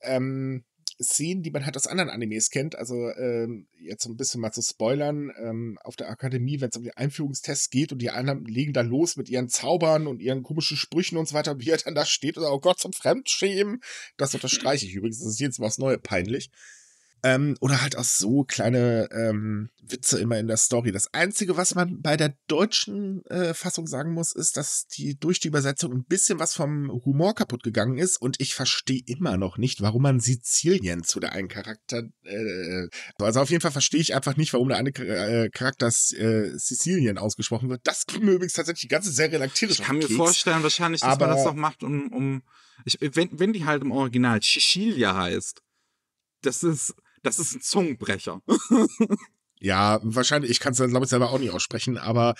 ähm, Szenen, die man halt aus anderen Animes kennt. Also ähm, jetzt so ein bisschen mal zu spoilern, ähm, auf der Akademie, wenn es um den Einführungstest geht und die anderen legen da los mit ihren Zaubern und ihren komischen Sprüchen und so weiter, wie er dann da steht und sagt, oh Gott, zum Fremdschämen. Das unterstreiche ich übrigens, das ist jetzt Mal das Neue peinlich. Ähm, oder halt auch so kleine ähm, Witze immer in der Story. Das Einzige, was man bei der deutschen äh, Fassung sagen muss, ist, dass die durch die Übersetzung ein bisschen was vom Humor kaputt gegangen ist und ich verstehe immer noch nicht, warum man Sizilien zu der einen Charakter. Äh, also auf jeden Fall verstehe ich einfach nicht, warum der eine äh, Charakter äh, Sizilien ausgesprochen wird. Das ging mir übrigens tatsächlich die ganze Serie laktirisch. Ich kann mir Keks. vorstellen, wahrscheinlich, dass Aber man das noch macht, um, um ich, wenn, wenn die halt im Original Sicilia heißt. Das ist, das ist ein Zungenbrecher. ja, wahrscheinlich, ich kann es glaube ich selber auch nicht aussprechen, aber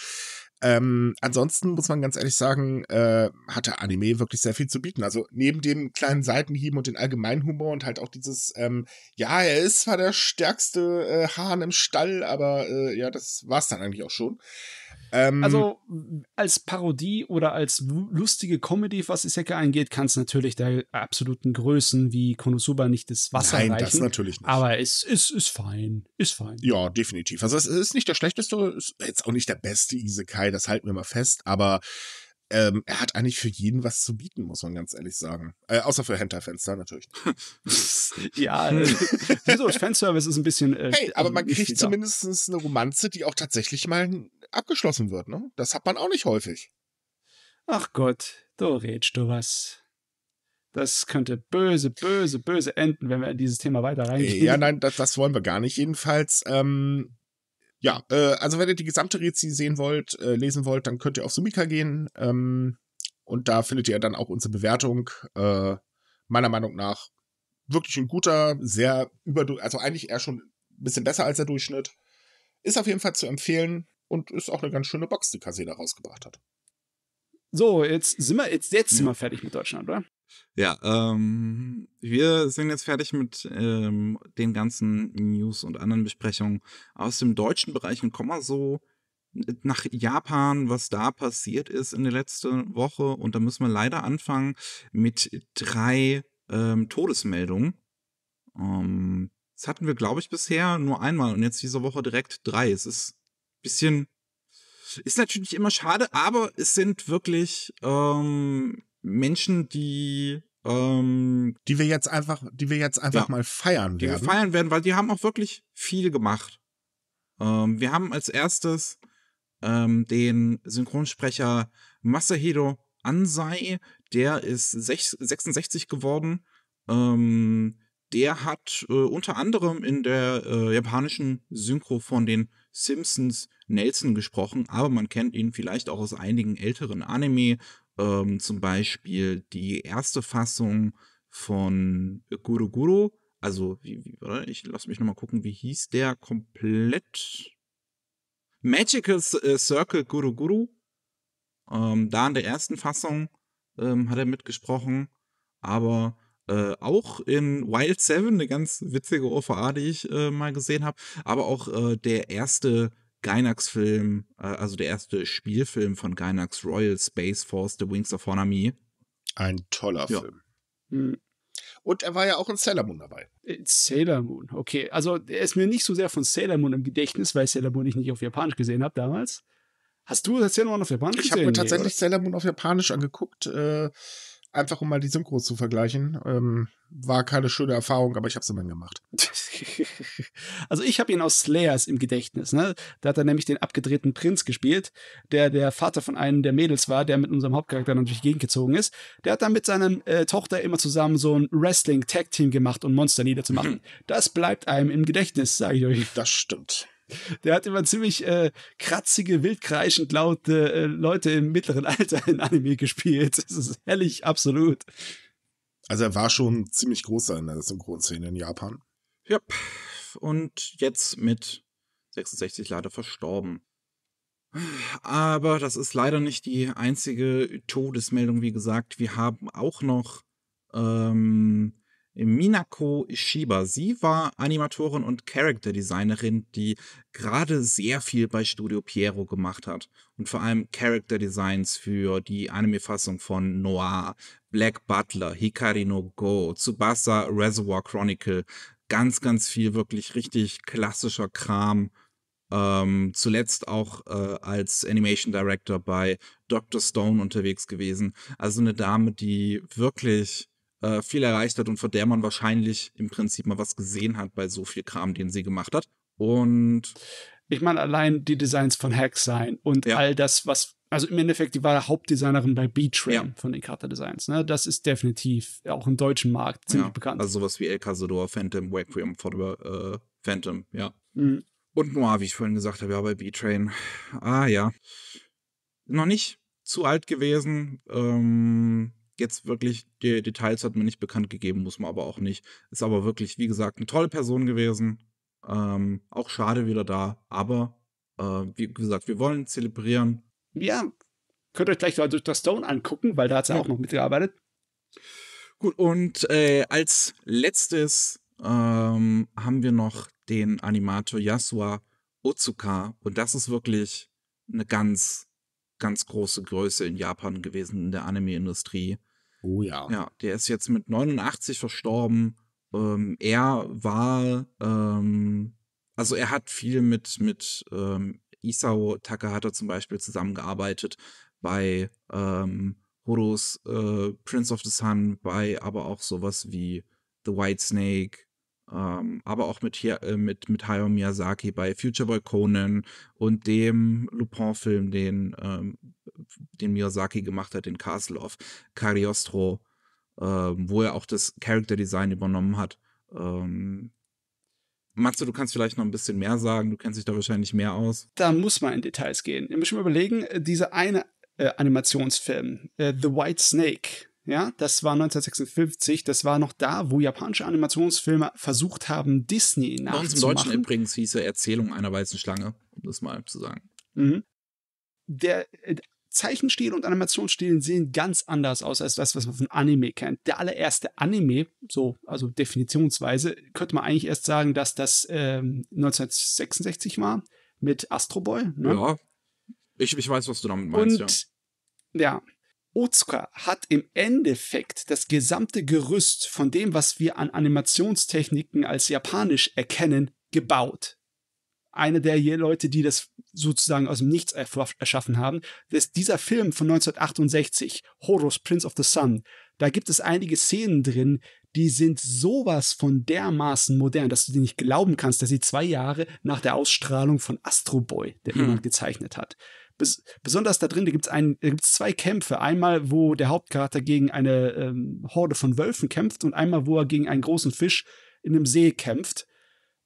ähm, ansonsten muss man ganz ehrlich sagen, äh, hatte Anime wirklich sehr viel zu bieten. Also neben dem kleinen Seitenhieben und den allgemeinen Humor und halt auch dieses, ähm, ja, er ist zwar der stärkste äh, Hahn im Stall, aber äh, ja, das war es dann eigentlich auch schon. Ähm, also als Parodie oder als lustige Comedy, was Isekai angeht, kann es natürlich der absoluten Größen wie Konosuba nicht das Wasser Nein, reichen. das natürlich nicht. Aber es ist, ist fein. Ist fein. Ja, definitiv. Also es ist nicht der schlechteste, ist jetzt auch nicht der beste Isekai, das halten wir mal fest, aber ähm, er hat eigentlich für jeden was zu bieten, muss man ganz ehrlich sagen. Äh, außer für hentai fenster natürlich. ja, äh, wieso? Fanservice ist ein bisschen. Äh, hey, aber man kriegt zumindest eine Romanze, die auch tatsächlich mal abgeschlossen wird. Ne? Das hat man auch nicht häufig. Ach Gott, du redst du was. Das könnte böse, böse, böse enden, wenn wir in dieses Thema weiter reingehen. Äh, ja, nein, das, das wollen wir gar nicht. Jedenfalls, ähm, ja, äh, also wenn ihr die gesamte Rezi sehen wollt, äh, lesen wollt, dann könnt ihr auf Sumika gehen. Ähm, und da findet ihr dann auch unsere Bewertung. Äh, meiner Meinung nach wirklich ein guter, sehr über, also eigentlich eher schon ein bisschen besser als der Durchschnitt. Ist auf jeden Fall zu empfehlen und ist auch eine ganz schöne Box, die Caseda rausgebracht hat. So, jetzt sind wir, jetzt, jetzt sind wir fertig mit Deutschland, oder? Ja, ähm, wir sind jetzt fertig mit ähm, den ganzen News und anderen Besprechungen aus dem deutschen Bereich und kommen mal so nach Japan, was da passiert ist in der letzten Woche. Und da müssen wir leider anfangen mit drei ähm, Todesmeldungen. Ähm, das hatten wir, glaube ich, bisher nur einmal und jetzt diese Woche direkt drei. Es ist bisschen ist natürlich immer schade, aber es sind wirklich ähm, Menschen, die ähm, die wir jetzt einfach, die wir jetzt einfach ja, mal feiern werden. Die wir feiern werden, weil die haben auch wirklich viel gemacht. Ähm, wir haben als erstes ähm, den Synchronsprecher Masahiro Ansei, der ist 66 geworden. Ähm, der hat äh, unter anderem in der äh, japanischen Synchro von den Simpsons Nelson gesprochen, aber man kennt ihn vielleicht auch aus einigen älteren Anime, ähm, zum Beispiel die erste Fassung von Guru Guru. Also, wie, wie, ich lass mich nochmal gucken, wie hieß der komplett? Magical äh, Circle Guru Guru. Ähm, da in der ersten Fassung ähm, hat er mitgesprochen, aber äh, auch in Wild Seven, eine ganz witzige OVA, die ich äh, mal gesehen habe, aber auch äh, der erste Gainax-Film, äh, also der erste Spielfilm von Gainax Royal Space Force, The Wings of Honami. Ein toller ja. Film. Hm. Und er war ja auch in Sailor Moon dabei. In äh, Sailor Moon, okay. Also er ist mir nicht so sehr von Sailor Moon im Gedächtnis, weil Sailor Moon ich nicht auf Japanisch gesehen habe damals. Hast du das ja noch auf Japanisch ich gesehen? Ich habe mir tatsächlich nee, Sailor Moon auf Japanisch angeguckt. Äh, einfach um mal die Synchro zu vergleichen. Ähm, war keine schöne Erfahrung, aber ich habe es immerhin gemacht. also ich habe ihn aus Slayers im Gedächtnis. Ne? Da hat er nämlich den abgedrehten Prinz gespielt, der der Vater von einem der Mädels war, der mit unserem Hauptcharakter natürlich gegengezogen ist. Der hat dann mit seiner äh, Tochter immer zusammen so ein Wrestling-Tag-Team gemacht, um Monster niederzumachen. Hm. Das bleibt einem im Gedächtnis, sage ich euch. Das stimmt. Der hat immer ziemlich äh, kratzige, wildkreischend laute äh, Leute im mittleren Alter in Anime gespielt. Das ist herrlich, absolut. Also er war schon ziemlich groß in der Synchronszene in Japan. Ja, und jetzt mit 66 leider verstorben. Aber das ist leider nicht die einzige Todesmeldung, wie gesagt. Wir haben auch noch ähm, Minako Ishiba. Sie war Animatorin und Character Designerin, die gerade sehr viel bei Studio Piero gemacht hat und vor allem Character Designs für die Anime-Fassung von Noir, Black Butler, Hikari no Go, Tsubasa Reservoir Chronicle, ganz, ganz viel wirklich richtig klassischer Kram. Ähm, zuletzt auch äh, als Animation Director bei Dr. Stone unterwegs gewesen. Also eine Dame, die wirklich äh, viel erreicht hat und von der man wahrscheinlich im Prinzip mal was gesehen hat bei so viel Kram, den sie gemacht hat. Und ich meine, allein die Designs von Hack sein und ja. all das, was, also im Endeffekt, die war Hauptdesignerin bei B-Train ja. von den Carter Designs. Ne? Das ist definitiv auch im deutschen Markt ziemlich ja. bekannt. Also sowas wie El Cazador, Phantom, Requiem for äh, Phantom, ja. Mhm. Und Noir, wie ich vorhin gesagt habe, ja, bei B-Train. Ah ja. Noch nicht zu alt gewesen. Ähm, jetzt wirklich die Details hat man nicht bekannt gegeben, muss man aber auch nicht. Ist aber wirklich, wie gesagt, eine tolle Person gewesen. Ähm, auch schade wieder da, aber äh, wie gesagt, wir wollen zelebrieren. Ja, könnt euch gleich durch also das Stone angucken, weil da hat sie ja. auch noch mitgearbeitet. Gut, und äh, als letztes ähm, haben wir noch den Animator Yasua Otsuka und das ist wirklich eine ganz, ganz große Größe in Japan gewesen in der Anime-Industrie. Oh ja. Ja, der ist jetzt mit 89 verstorben. Ähm, er war, ähm, also er hat viel mit, mit ähm, Isao Takahata zum Beispiel zusammengearbeitet bei ähm, Hodos äh, Prince of the Sun, bei aber auch sowas wie The White Snake, ähm, aber auch mit, hier, äh, mit, mit Hayao Miyazaki bei Future Boy Conan und dem Lupin-Film, den, ähm, den Miyazaki gemacht hat, den Castle of Cagliostro, ähm, wo er auch das Character Design übernommen hat. Matze, du kannst vielleicht noch ein bisschen mehr sagen. Du kennst dich da wahrscheinlich mehr aus. Da muss man in Details gehen. Ihr müsst mal überlegen, äh, dieser eine äh, Animationsfilm, äh, The White Snake, ja, das war 1956. Das war noch da, wo japanische Animationsfilme versucht haben, Disney nachzumachen. Bei uns im Deutschen übrigens hieß er Erzählung einer weißen Schlange, um das mal zu sagen. Mhm. Der äh, Zeichenstil und Animationsstil sehen ganz anders aus als das, was man von Anime kennt. Der allererste Anime, so, also definitionsweise, könnte man eigentlich erst sagen, dass das ähm, 1966 war mit Astro Boy. Ne? Ja. Ich, ich weiß, was du damit meinst, und, ja. Ja, Otsuka hat im Endeffekt das gesamte Gerüst von dem, was wir an Animationstechniken als japanisch erkennen, gebaut. Eine der Leute, die das sozusagen aus dem Nichts erschaffen haben, ist dieser Film von 1968, Horus Prince of the Sun. Da gibt es einige Szenen drin, die sind sowas von dermaßen modern, dass du dir nicht glauben kannst, dass sie zwei Jahre nach der Ausstrahlung von Astro Boy, der hm. jemand gezeichnet hat, Bes besonders da drin, da gibt es zwei Kämpfe. Einmal, wo der Hauptcharakter gegen eine ähm, Horde von Wölfen kämpft und einmal, wo er gegen einen großen Fisch in einem See kämpft.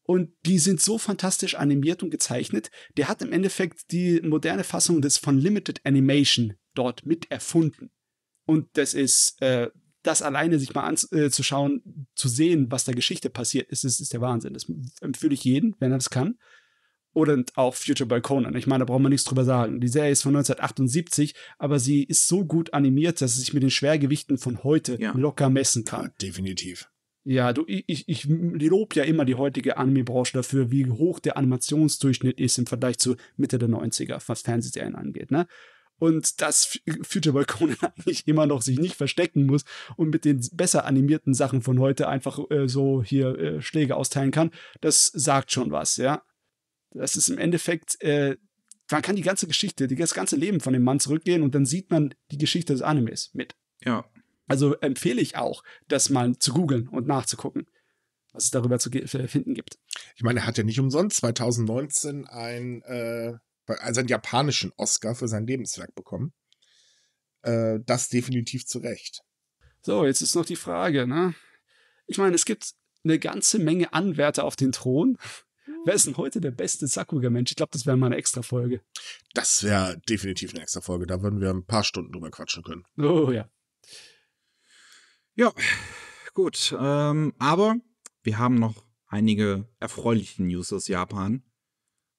Und die sind so fantastisch animiert und gezeichnet. Der hat im Endeffekt die moderne Fassung des von Limited Animation dort mit erfunden. Und das ist, äh, das alleine sich mal anzuschauen, äh, zu sehen, was der Geschichte passiert ist, ist, ist der Wahnsinn. Das empfehle ich jeden, wenn er das kann und auch Future by Conan. Ich meine, da braucht man nichts drüber sagen. Die Serie ist von 1978, aber sie ist so gut animiert, dass sie sich mit den Schwergewichten von heute ja. locker messen kann. Ja, definitiv. Ja, du, ich, ich lob ja immer die heutige Anime-Branche dafür, wie hoch der Animationsdurchschnitt ist im Vergleich zu Mitte der 90er, was Fernsehserien angeht, ne? Und dass Future by Conan eigentlich immer noch sich nicht verstecken muss und mit den besser animierten Sachen von heute einfach äh, so hier äh, Schläge austeilen kann, das sagt schon was, ja. Das ist im Endeffekt, äh, man kann die ganze Geschichte, das ganze Leben von dem Mann zurückgehen und dann sieht man die Geschichte des Animes mit. Ja. Also empfehle ich auch, das mal zu googeln und nachzugucken, was es darüber zu äh, finden gibt. Ich meine, er hat ja nicht umsonst 2019 einen, äh, also einen japanischen Oscar für sein Lebenswerk bekommen. Äh, das definitiv zu Recht. So, jetzt ist noch die Frage, ne? Ich meine, es gibt eine ganze Menge Anwärter auf den Thron. Wer ist denn heute der beste Sakuga-Mensch? Ich glaube, das wäre mal eine extra Folge. Das wäre definitiv eine extra Folge. Da würden wir ein paar Stunden drüber quatschen können. Oh ja. Ja, gut. Ähm, aber wir haben noch einige erfreuliche News aus Japan.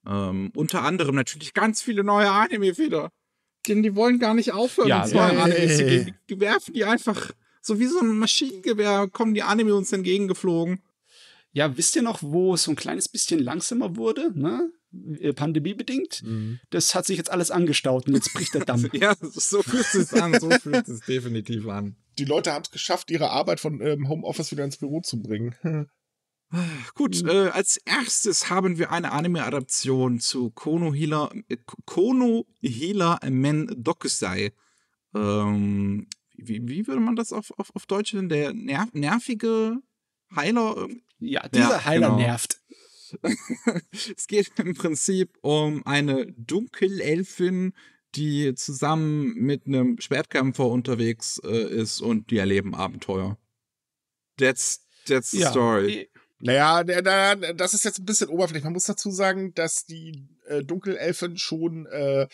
Ähm, unter anderem natürlich ganz viele neue Anime wieder. Denn die wollen gar nicht aufhören. Ja, zwei hey. Animes. Die, die werfen die einfach so wie so ein Maschinengewehr, kommen die Anime uns entgegengeflogen ja, wisst ihr noch, wo es so ein kleines bisschen langsamer wurde, ne? Äh, pandemiebedingt. Mhm. Das hat sich jetzt alles angestaut und jetzt bricht der Damm. ja, so fühlt es an, so fühlt es definitiv an. Die Leute haben es geschafft, ihre Arbeit von ähm, Homeoffice wieder ins Büro zu bringen. Gut, mhm. äh, als erstes haben wir eine Anime-Adaption zu Konohila, äh, Konohila Men Dokusai. Ähm, wie, wie, würde man das auf, auf, auf Deutsch nennen? Der nerv nervige Heiler, ja, dieser ja, Heiler genau. nervt. es geht im Prinzip um eine Dunkelelfin, die zusammen mit einem Schwertkämpfer unterwegs äh, ist und die erleben Abenteuer. That's, that's the ja. story. Naja, das ist jetzt ein bisschen oberflächlich. Man muss dazu sagen, dass die äh, Dunkelelfen schon äh,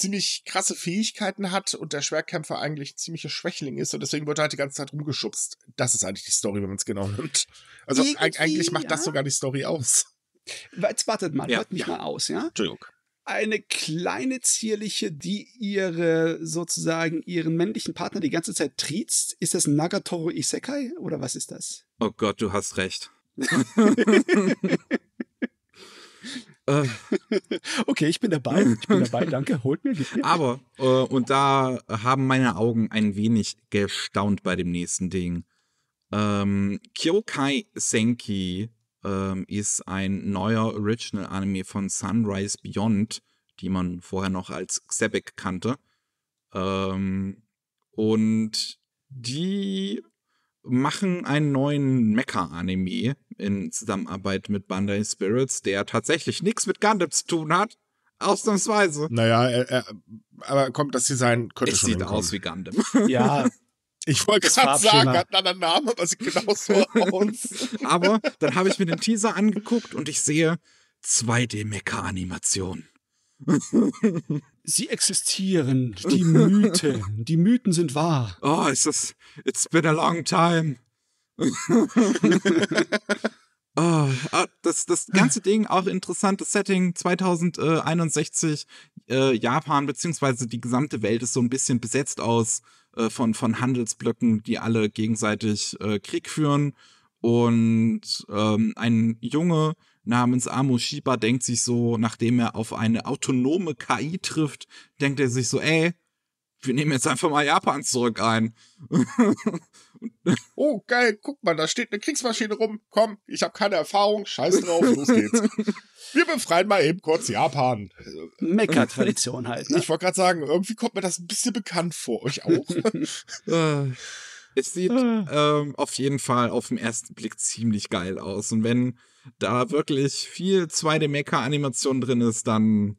ziemlich krasse Fähigkeiten hat und der Schwertkämpfer eigentlich ein ziemlicher Schwächling ist und deswegen wird er halt die ganze Zeit rumgeschubst. Das ist eigentlich die Story, wenn man es genau nimmt. Also Irgendwie, eigentlich macht ja. das sogar die Story aus. Jetzt wartet mal, ja, hört mich ja. mal aus, ja? Entschuldigung. Eine kleine zierliche, die ihre sozusagen ihren männlichen Partner die ganze Zeit triezt. Ist das Nagatoro Isekai oder was ist das? Oh Gott, du hast recht. Äh, okay, ich bin dabei. Ich bin dabei, danke. Holt mir. Gib mir. Aber, äh, und da haben meine Augen ein wenig gestaunt bei dem nächsten Ding. Ähm, Kyokai Senki ähm, ist ein neuer Original-Anime von Sunrise Beyond, die man vorher noch als Xebek kannte. Ähm, und die machen einen neuen Mecha-Anime in Zusammenarbeit mit Bandai Spirits, der tatsächlich nichts mit Gundam zu tun hat. Ausnahmsweise. Naja, er, er, aber kommt das Design könnte es schon sieht aus wie Gundam. Ja. Ich wollte gerade sagen, hat einen anderen Namen, aber sieht genauso aus. aber dann habe ich mir den Teaser angeguckt und ich sehe 2D-Mecha-Animation. Sie existieren, die Mythen. die Mythen sind wahr. Oh, es ist, it's been a long time. oh, das, das ganze Ding, auch interessantes Setting, 2061, äh, Japan, beziehungsweise die gesamte Welt ist so ein bisschen besetzt aus äh, von, von Handelsblöcken, die alle gegenseitig äh, Krieg führen. Und ähm, ein Junge namens Amo Shiba denkt sich so, nachdem er auf eine autonome KI trifft, denkt er sich so, ey, wir nehmen jetzt einfach mal Japan zurück ein. oh, geil, guck mal, da steht eine Kriegsmaschine rum. Komm, ich habe keine Erfahrung, scheiß drauf, los geht's. Wir befreien mal eben kurz Japan. Mecker-Tradition halt. Ne? Ich wollte gerade sagen, irgendwie kommt mir das ein bisschen bekannt vor, euch auch. es sieht ah. ähm, auf jeden Fall auf den ersten Blick ziemlich geil aus. Und wenn da wirklich viel 2D-Mecha-Animation drin ist, dann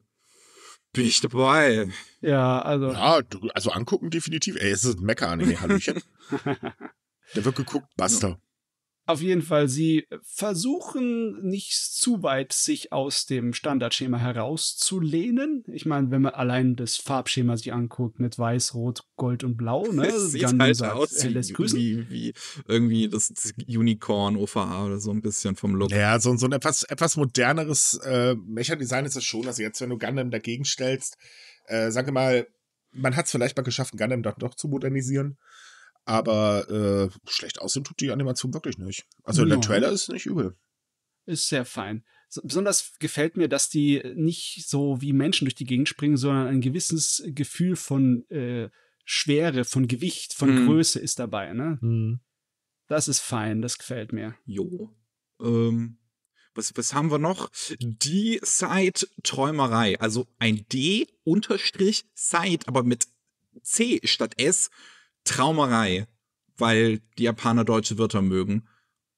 bin ich dabei. Ja, also. Ja, du, also angucken definitiv. Ey, es ist ein Mecha-Anime, Hallöchen. da wird geguckt, basta auf jeden Fall, sie versuchen nicht zu weit sich aus dem Standardschema herauszulehnen. Ich meine, wenn man allein das Farbschema sich anguckt mit Weiß, Rot, Gold und Blau, ne? Das sieht halt sagt, aus wie, wie, wie, irgendwie das Unicorn OVA oder so ein bisschen vom Look. Ja, so, so ein etwas, etwas moderneres äh, Mecha-Design ist das schon. Also jetzt, wenn du Gundam dagegen stellst, äh, sage mal, man hat es vielleicht mal geschafft, Gundam doch, doch zu modernisieren. Aber äh, schlecht aussehen tut die Animation wirklich nicht. Also no. der Trailer ist nicht übel. Ist sehr fein. besonders gefällt mir, dass die nicht so wie Menschen durch die Gegend springen, sondern ein gewisses Gefühl von äh, Schwere, von Gewicht, von mm. Größe ist dabei. Ne? Mm. Das ist fein, das gefällt mir. Jo. Ähm, was, was haben wir noch? Hm. Die Side-Träumerei. Also ein D-Side, aber mit C statt S. Traumerei, weil die Japaner deutsche Wörter mögen.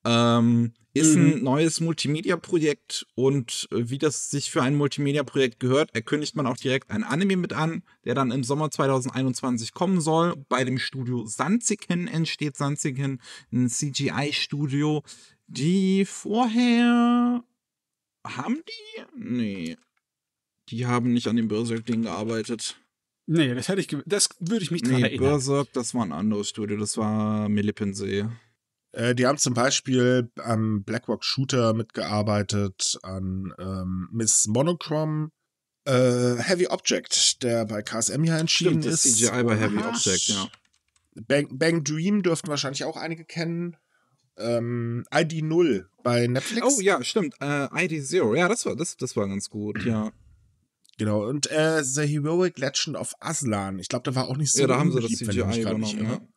Ähm, ist mhm. ein neues Multimedia-Projekt und äh, wie das sich für ein Multimedia-Projekt gehört, erkündigt man auch direkt ein Anime mit an, der dann im Sommer 2021 kommen soll. Bei dem Studio Sanziken entsteht Sanziken, ein CGI-Studio, die vorher haben die? Nee. Die haben nicht an dem Berserk-Ding gearbeitet. Nee, das hätte ich, das würde ich mich dran nee, erinnern. Berserk, das war ein anderes Studio, das war Millipensee. Äh, die haben zum Beispiel am Blackrock Shooter mitgearbeitet, an ähm, Miss Monochrome, äh, Heavy Object, der bei KSM ja entschieden Stimmt, ist. CGI bei Heavy Aha. Object, ja. Bang, Bang Dream dürften wahrscheinlich auch einige kennen. Ähm, ID 0 bei Netflix. Oh ja, stimmt. Äh, ID 0, ja, das war, das, das war ganz gut, ja. Genau, und äh, The Heroic Legend of Aslan. Ich glaube, da war auch nicht so Ja, da haben sie das CGI übernommen, ne?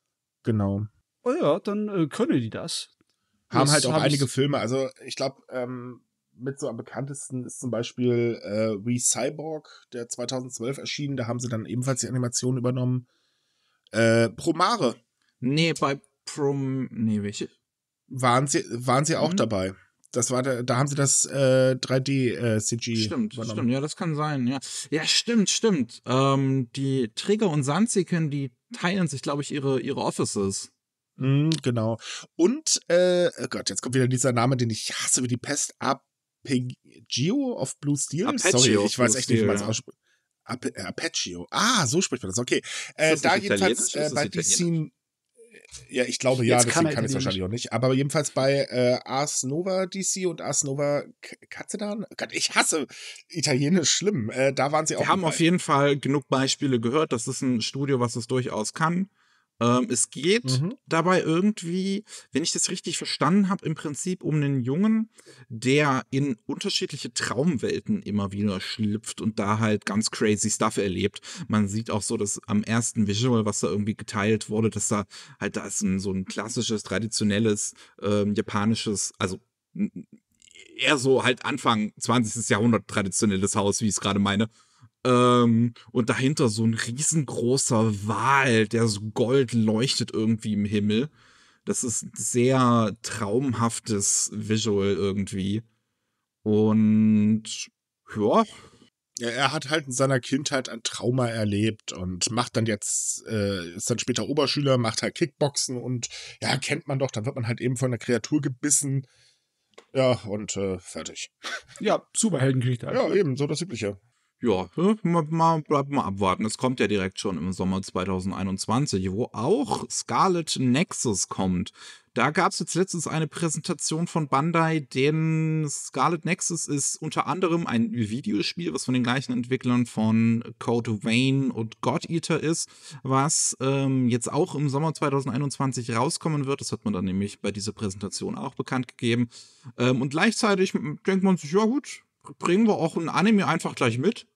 Genau. Oh ja, dann äh, können die das. Haben das halt auch einige Filme. Also, ich glaube, ähm, mit so am bekanntesten ist zum Beispiel äh, We Cyborg, der 2012 erschienen. Da haben sie dann ebenfalls die Animation übernommen. Äh, Promare. Nee, bei Prom. Nee, welche? Waren sie, waren sie mhm. auch dabei. Das war da, da haben sie das äh, 3D-CG. Äh, stimmt, übernommen. stimmt, ja, das kann sein, ja. Ja, stimmt, stimmt. Ähm, die Trigger und Sanziken, die teilen sich, glaube ich, ihre, ihre Offices. Mm, genau. Und, äh, oh Gott, jetzt kommt wieder dieser Name, den ich hasse wie die Pest. Apeggio of Blue Steel? Arpeggio Sorry, ich weiß echt Steel, nicht, wie man es ausspricht. Äh, Apeggio. Ah, so spricht man das. Okay. Äh, da jedenfalls halt, äh, bei DC ja, ich glaube ja, Jetzt deswegen kann, ich es wahrscheinlich auch nicht. Aber jedenfalls bei äh, Ars Nova DC und Ars Nova Katzedan. Oh Gott, ich hasse Italienisch schlimm. Äh, da waren sie auch. Wir haben dabei. auf jeden Fall genug Beispiele gehört. Das ist ein Studio, was es durchaus kann. Ähm, es geht mhm. dabei irgendwie, wenn ich das richtig verstanden habe, im Prinzip um einen Jungen, der in unterschiedliche Traumwelten immer wieder schlüpft und da halt ganz crazy Stuff erlebt. Man sieht auch so, dass am ersten Visual, was da irgendwie geteilt wurde, dass da halt da ist ein, so ein klassisches, traditionelles ähm, japanisches, also eher so halt Anfang 20. Jahrhundert traditionelles Haus, wie ich es gerade meine, ähm, und dahinter so ein riesengroßer Wal, der so gold leuchtet irgendwie im Himmel. Das ist ein sehr traumhaftes Visual irgendwie. Und ja. Er hat halt in seiner Kindheit ein Trauma erlebt und macht dann jetzt, äh, ist dann später Oberschüler, macht halt Kickboxen und ja, kennt man doch, dann wird man halt eben von einer Kreatur gebissen. Ja, und äh, fertig. Ja, Superheldengeschichte. Halt. Ja, eben, so das Übliche ja, ne, mal, mal, bleib mal abwarten. Es kommt ja direkt schon im Sommer 2021, wo auch Scarlet Nexus kommt. Da gab es jetzt letztens eine Präsentation von Bandai, denn Scarlet Nexus ist unter anderem ein Videospiel, was von den gleichen Entwicklern von Code Vein und God Eater ist, was ähm, jetzt auch im Sommer 2021 rauskommen wird. Das hat man dann nämlich bei dieser Präsentation auch bekannt gegeben. Ähm, und gleichzeitig denkt man sich, ja gut, bringen wir auch ein Anime einfach gleich mit.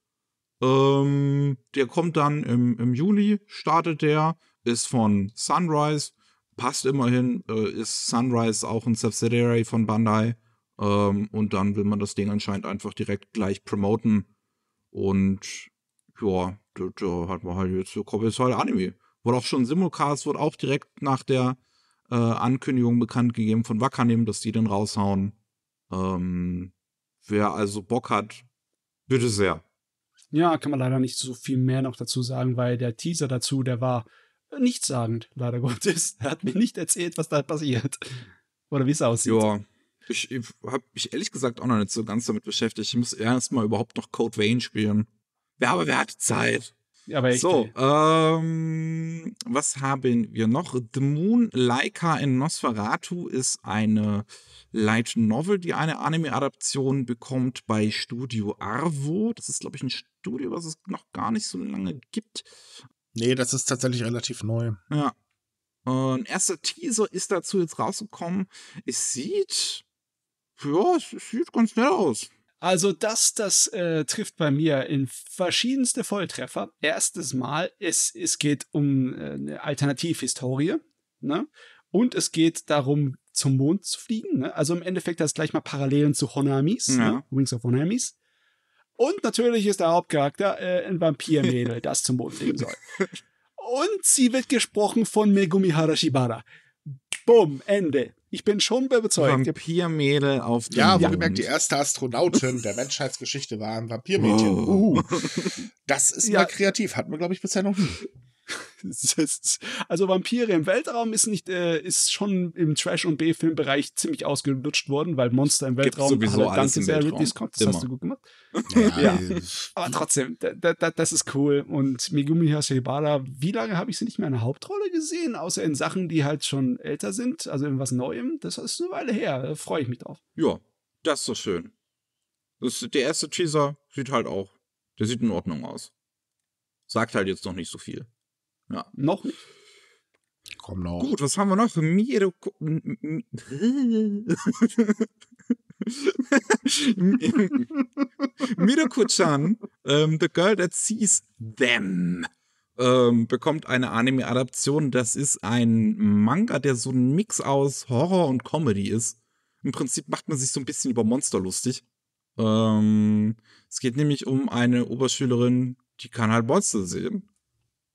Ähm, der kommt dann im, im Juli, startet der, ist von Sunrise, passt immerhin, äh, ist Sunrise auch ein Subsidiary von Bandai. Ähm, und dann will man das Ding anscheinend einfach direkt gleich promoten. Und ja, da, da hat man halt jetzt, kommt jetzt halt Anime. Wurde auch schon Simulcast, wurde auch direkt nach der äh, Ankündigung bekannt gegeben von Wakanim, dass die den raushauen. Ähm, Wer also Bock hat, bitte sehr. Ja, kann man leider nicht so viel mehr noch dazu sagen, weil der Teaser dazu, der war nichtssagend, leider Gottes. Er hat mir nicht erzählt, was da passiert. Oder wie es aussieht. Ja, ich, ich habe mich ehrlich gesagt auch noch nicht so ganz damit beschäftigt. Ich muss erstmal überhaupt noch Code Vein spielen. Wer aber wer hat Zeit? Ja, aber echt. So, ähm, was haben wir noch? The Moon Laika in Nosferatu ist eine Light Novel, die eine Anime-Adaption bekommt bei Studio Arvo. Das ist, glaube ich, ein Studio, was es noch gar nicht so lange gibt. Nee, das ist tatsächlich relativ neu. Ja. Ein erster Teaser ist dazu jetzt rausgekommen. Es sieht. Ja, es sieht ganz nett aus. Also das, das äh, trifft bei mir in verschiedenste Volltreffer. Erstes Mal, es, es geht um äh, eine Alternativhistorie. Ne? Und es geht darum, zum Mond zu fliegen. Ne? Also im Endeffekt das gleich mal Parallelen zu Honamis, ne? ja. ne? Wings of Honamis. Und natürlich ist der Hauptcharakter äh, ein Vampirmädel, das zum Mond fliegen soll. Und sie wird gesprochen von Megumi Harashibara. Bumm, Ende. Ich bin schon überzeugt. Vampirmädel auf dem Ja, wohlgemerkt, die erste Astronautin der Menschheitsgeschichte war ein Vampirmädchen. Wow. Oh. Uh, das ist ja. mal kreativ. Hatten wir, glaube ich, bisher noch nie. also Vampire im Weltraum ist nicht, äh, ist schon im Trash- und b filmbereich ziemlich ausgelutscht worden, weil Monster im Weltraum Gibt sowieso alle, alles im Weltraum. Ridley Scott, das Immer. hast du gut gemacht. Ja, ja. Aber trotzdem, da, da, das ist cool. Und Megumi Hasehibara, wie lange habe ich sie nicht mehr in der Hauptrolle gesehen, außer in Sachen, die halt schon älter sind, also in was Neuem? Das ist eine Weile her, da freue ich mich drauf. Ja, das ist so schön. Das, der erste Teaser sieht halt auch, der sieht in Ordnung aus. Sagt halt jetzt noch nicht so viel. Ja. Noch nicht? Komm noch. Gut, was haben wir noch? Miro. miroku chan ähm, The Girl That Sees Them, ähm, bekommt eine Anime-Adaption. Das ist ein Manga, der so ein Mix aus Horror und Comedy ist. Im Prinzip macht man sich so ein bisschen über Monster lustig. Ähm, es geht nämlich um eine Oberschülerin, die kann halt Monster sehen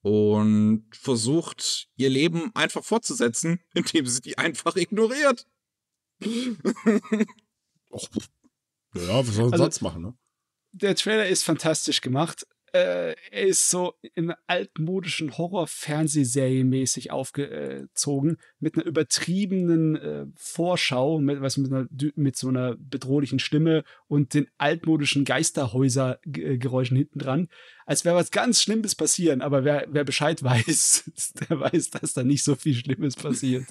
und versucht, ihr Leben einfach fortzusetzen, indem sie die einfach ignoriert. Och, ja, was soll man also, sonst machen, ne? Der Trailer ist fantastisch gemacht äh, er ist so im altmodischen Horror-Fernsehserie mäßig aufgezogen, mit einer übertriebenen äh, Vorschau, mit, was, mit, einer, mit so einer bedrohlichen Stimme und den altmodischen Geisterhäuser-Geräuschen hinten dran. Als wäre was ganz Schlimmes passieren, aber wer, wer Bescheid weiß, der weiß, dass da nicht so viel Schlimmes passiert.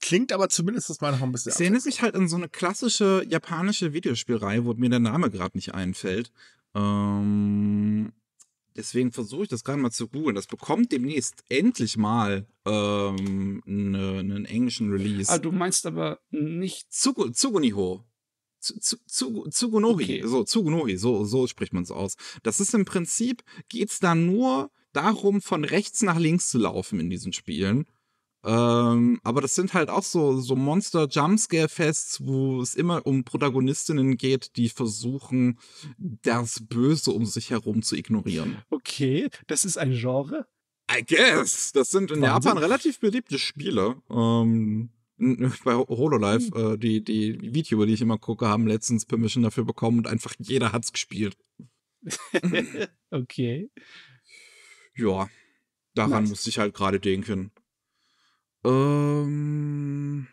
klingt aber zumindest mal noch ein bisschen. Es erinnert sich halt an so eine klassische japanische Videospielreihe, wo mir der Name gerade nicht einfällt. Ähm, deswegen versuche ich das gerade mal zu googeln. Das bekommt demnächst endlich mal ähm, ne, einen englischen Release. Ah, du meinst aber nicht. Zugu, Zuguniho. Tsugunori, okay. so, Tsugunori, so, so spricht man es aus. Das ist im Prinzip, geht's da nur darum, von rechts nach links zu laufen in diesen Spielen. Ähm, aber das sind halt auch so, so Monster-Jumpscare-Fests, wo es immer um Protagonistinnen geht, die versuchen, das Böse um sich herum zu ignorieren. Okay, das ist ein Genre? I guess. Das sind in Wahnsinn. Japan relativ beliebte Spiele. Ähm, bei Hololive, hm. äh, die, die YouTuber, die ich immer gucke, haben letztens Permission dafür bekommen und einfach jeder hat's gespielt. okay. Ja, daran nice. musste ich halt gerade denken. Ähm,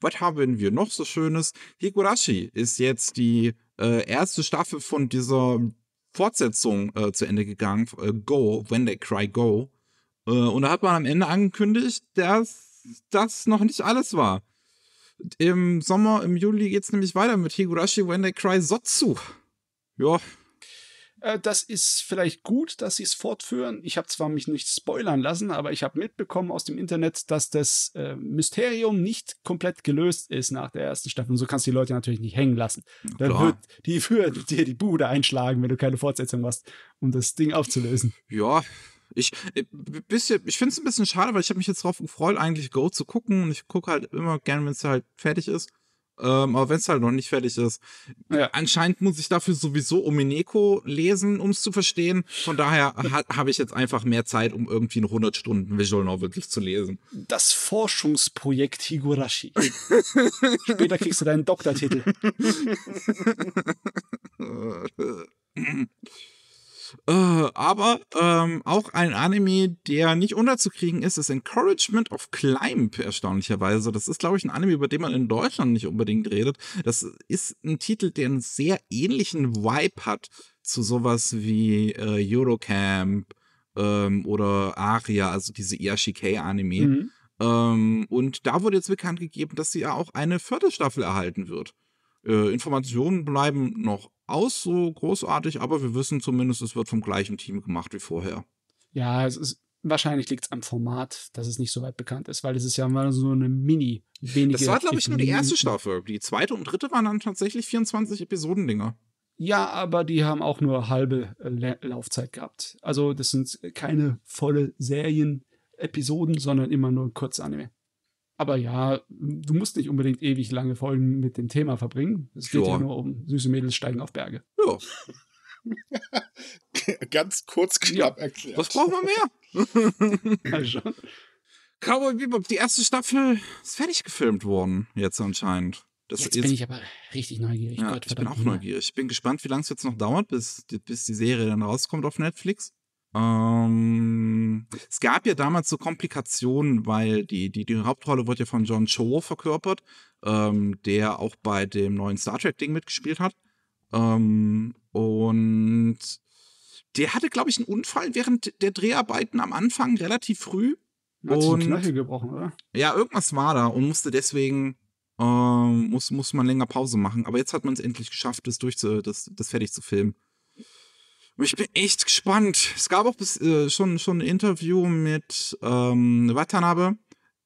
was haben wir noch so Schönes? Higurashi ist jetzt die äh, erste Staffel von dieser Fortsetzung äh, zu Ende gegangen. Äh, go, When They Cry Go. Äh, und da hat man am Ende angekündigt, dass das noch nicht alles war. Im Sommer, im Juli geht's nämlich weiter mit Higurashi When They Cry Sotsu. Ja, äh, das ist vielleicht gut, dass sie es fortführen. Ich habe zwar mich nicht spoilern lassen, aber ich habe mitbekommen aus dem Internet, dass das äh, Mysterium nicht komplett gelöst ist nach der ersten Staffel. Und so kannst du die Leute natürlich nicht hängen lassen. Dann Klar. wird die für dir die Bude einschlagen, wenn du keine Fortsetzung machst, um das Ding aufzulösen. Ja, ich, äh, ich, ich finde es ein bisschen schade, weil ich habe mich jetzt darauf gefreut, eigentlich Go zu gucken. Und ich gucke halt immer gerne, wenn es halt fertig ist. Ähm, aber wenn es halt noch nicht fertig ist. Ja. Anscheinend muss ich dafür sowieso Omineko lesen, um es zu verstehen. Von daher habe ich jetzt einfach mehr Zeit, um irgendwie eine 100 Stunden Visual Novel zu lesen. Das Forschungsprojekt Higurashi. Später kriegst du deinen Doktortitel. Äh, aber ähm, auch ein Anime, der nicht unterzukriegen ist, ist Encouragement of Climb, erstaunlicherweise. Das ist, glaube ich, ein Anime, über den man in Deutschland nicht unbedingt redet. Das ist ein Titel, der einen sehr ähnlichen Vibe hat zu sowas wie äh, Eurocamp ähm, oder Aria, also diese iashikei anime Mhm. Ähm, und da wurde jetzt bekannt gegeben, dass sie ja auch eine vierte Staffel erhalten wird. Äh, Informationen bleiben noch aus, so großartig, aber wir wissen zumindest, es wird vom gleichen Team gemacht wie vorher. Ja, es ist, wahrscheinlich liegt es am Format, dass es nicht so weit bekannt ist, weil es ist ja immer so eine Mini, wenige. Das war, glaube ich, nur die erste Staffel. Die zweite und dritte waren dann tatsächlich 24 Episoden-Dinger. Ja, aber die haben auch nur halbe äh, Laufzeit gehabt. Also das sind keine volle Serien, Episoden, sondern immer nur kurze Anime. Aber ja, du musst nicht unbedingt ewig lange Folgen mit dem Thema verbringen. Es geht ja, nur um süße Mädels steigen auf Berge. Ja. Ganz kurz knapp ja. erklärt. Was brauchen wir mehr? also. Cowboy Bebop, die erste Staffel ist fertig gefilmt worden, jetzt anscheinend. Das jetzt, jetzt bin ich aber richtig neugierig. Ja, Gott, ich bin auch neugierig. Ich bin gespannt, wie lange es jetzt noch dauert, bis, bis die Serie dann rauskommt auf Netflix. Ähm, es gab ja damals so Komplikationen, weil die, die, die Hauptrolle wurde ja von John Cho verkörpert, ähm, der auch bei dem neuen Star Trek-Ding mitgespielt hat. Ähm, und der hatte, glaube ich, einen Unfall während der Dreharbeiten am Anfang relativ früh. Hat und, Knöchel gebrochen, oder? Ja, irgendwas war da und musste deswegen, ähm, muss, muss man länger Pause machen. Aber jetzt hat man es endlich geschafft, das, durchzu, das, das fertig zu filmen ich bin echt gespannt. Es gab auch bis, äh, schon, schon ein Interview mit ähm, Watanabe,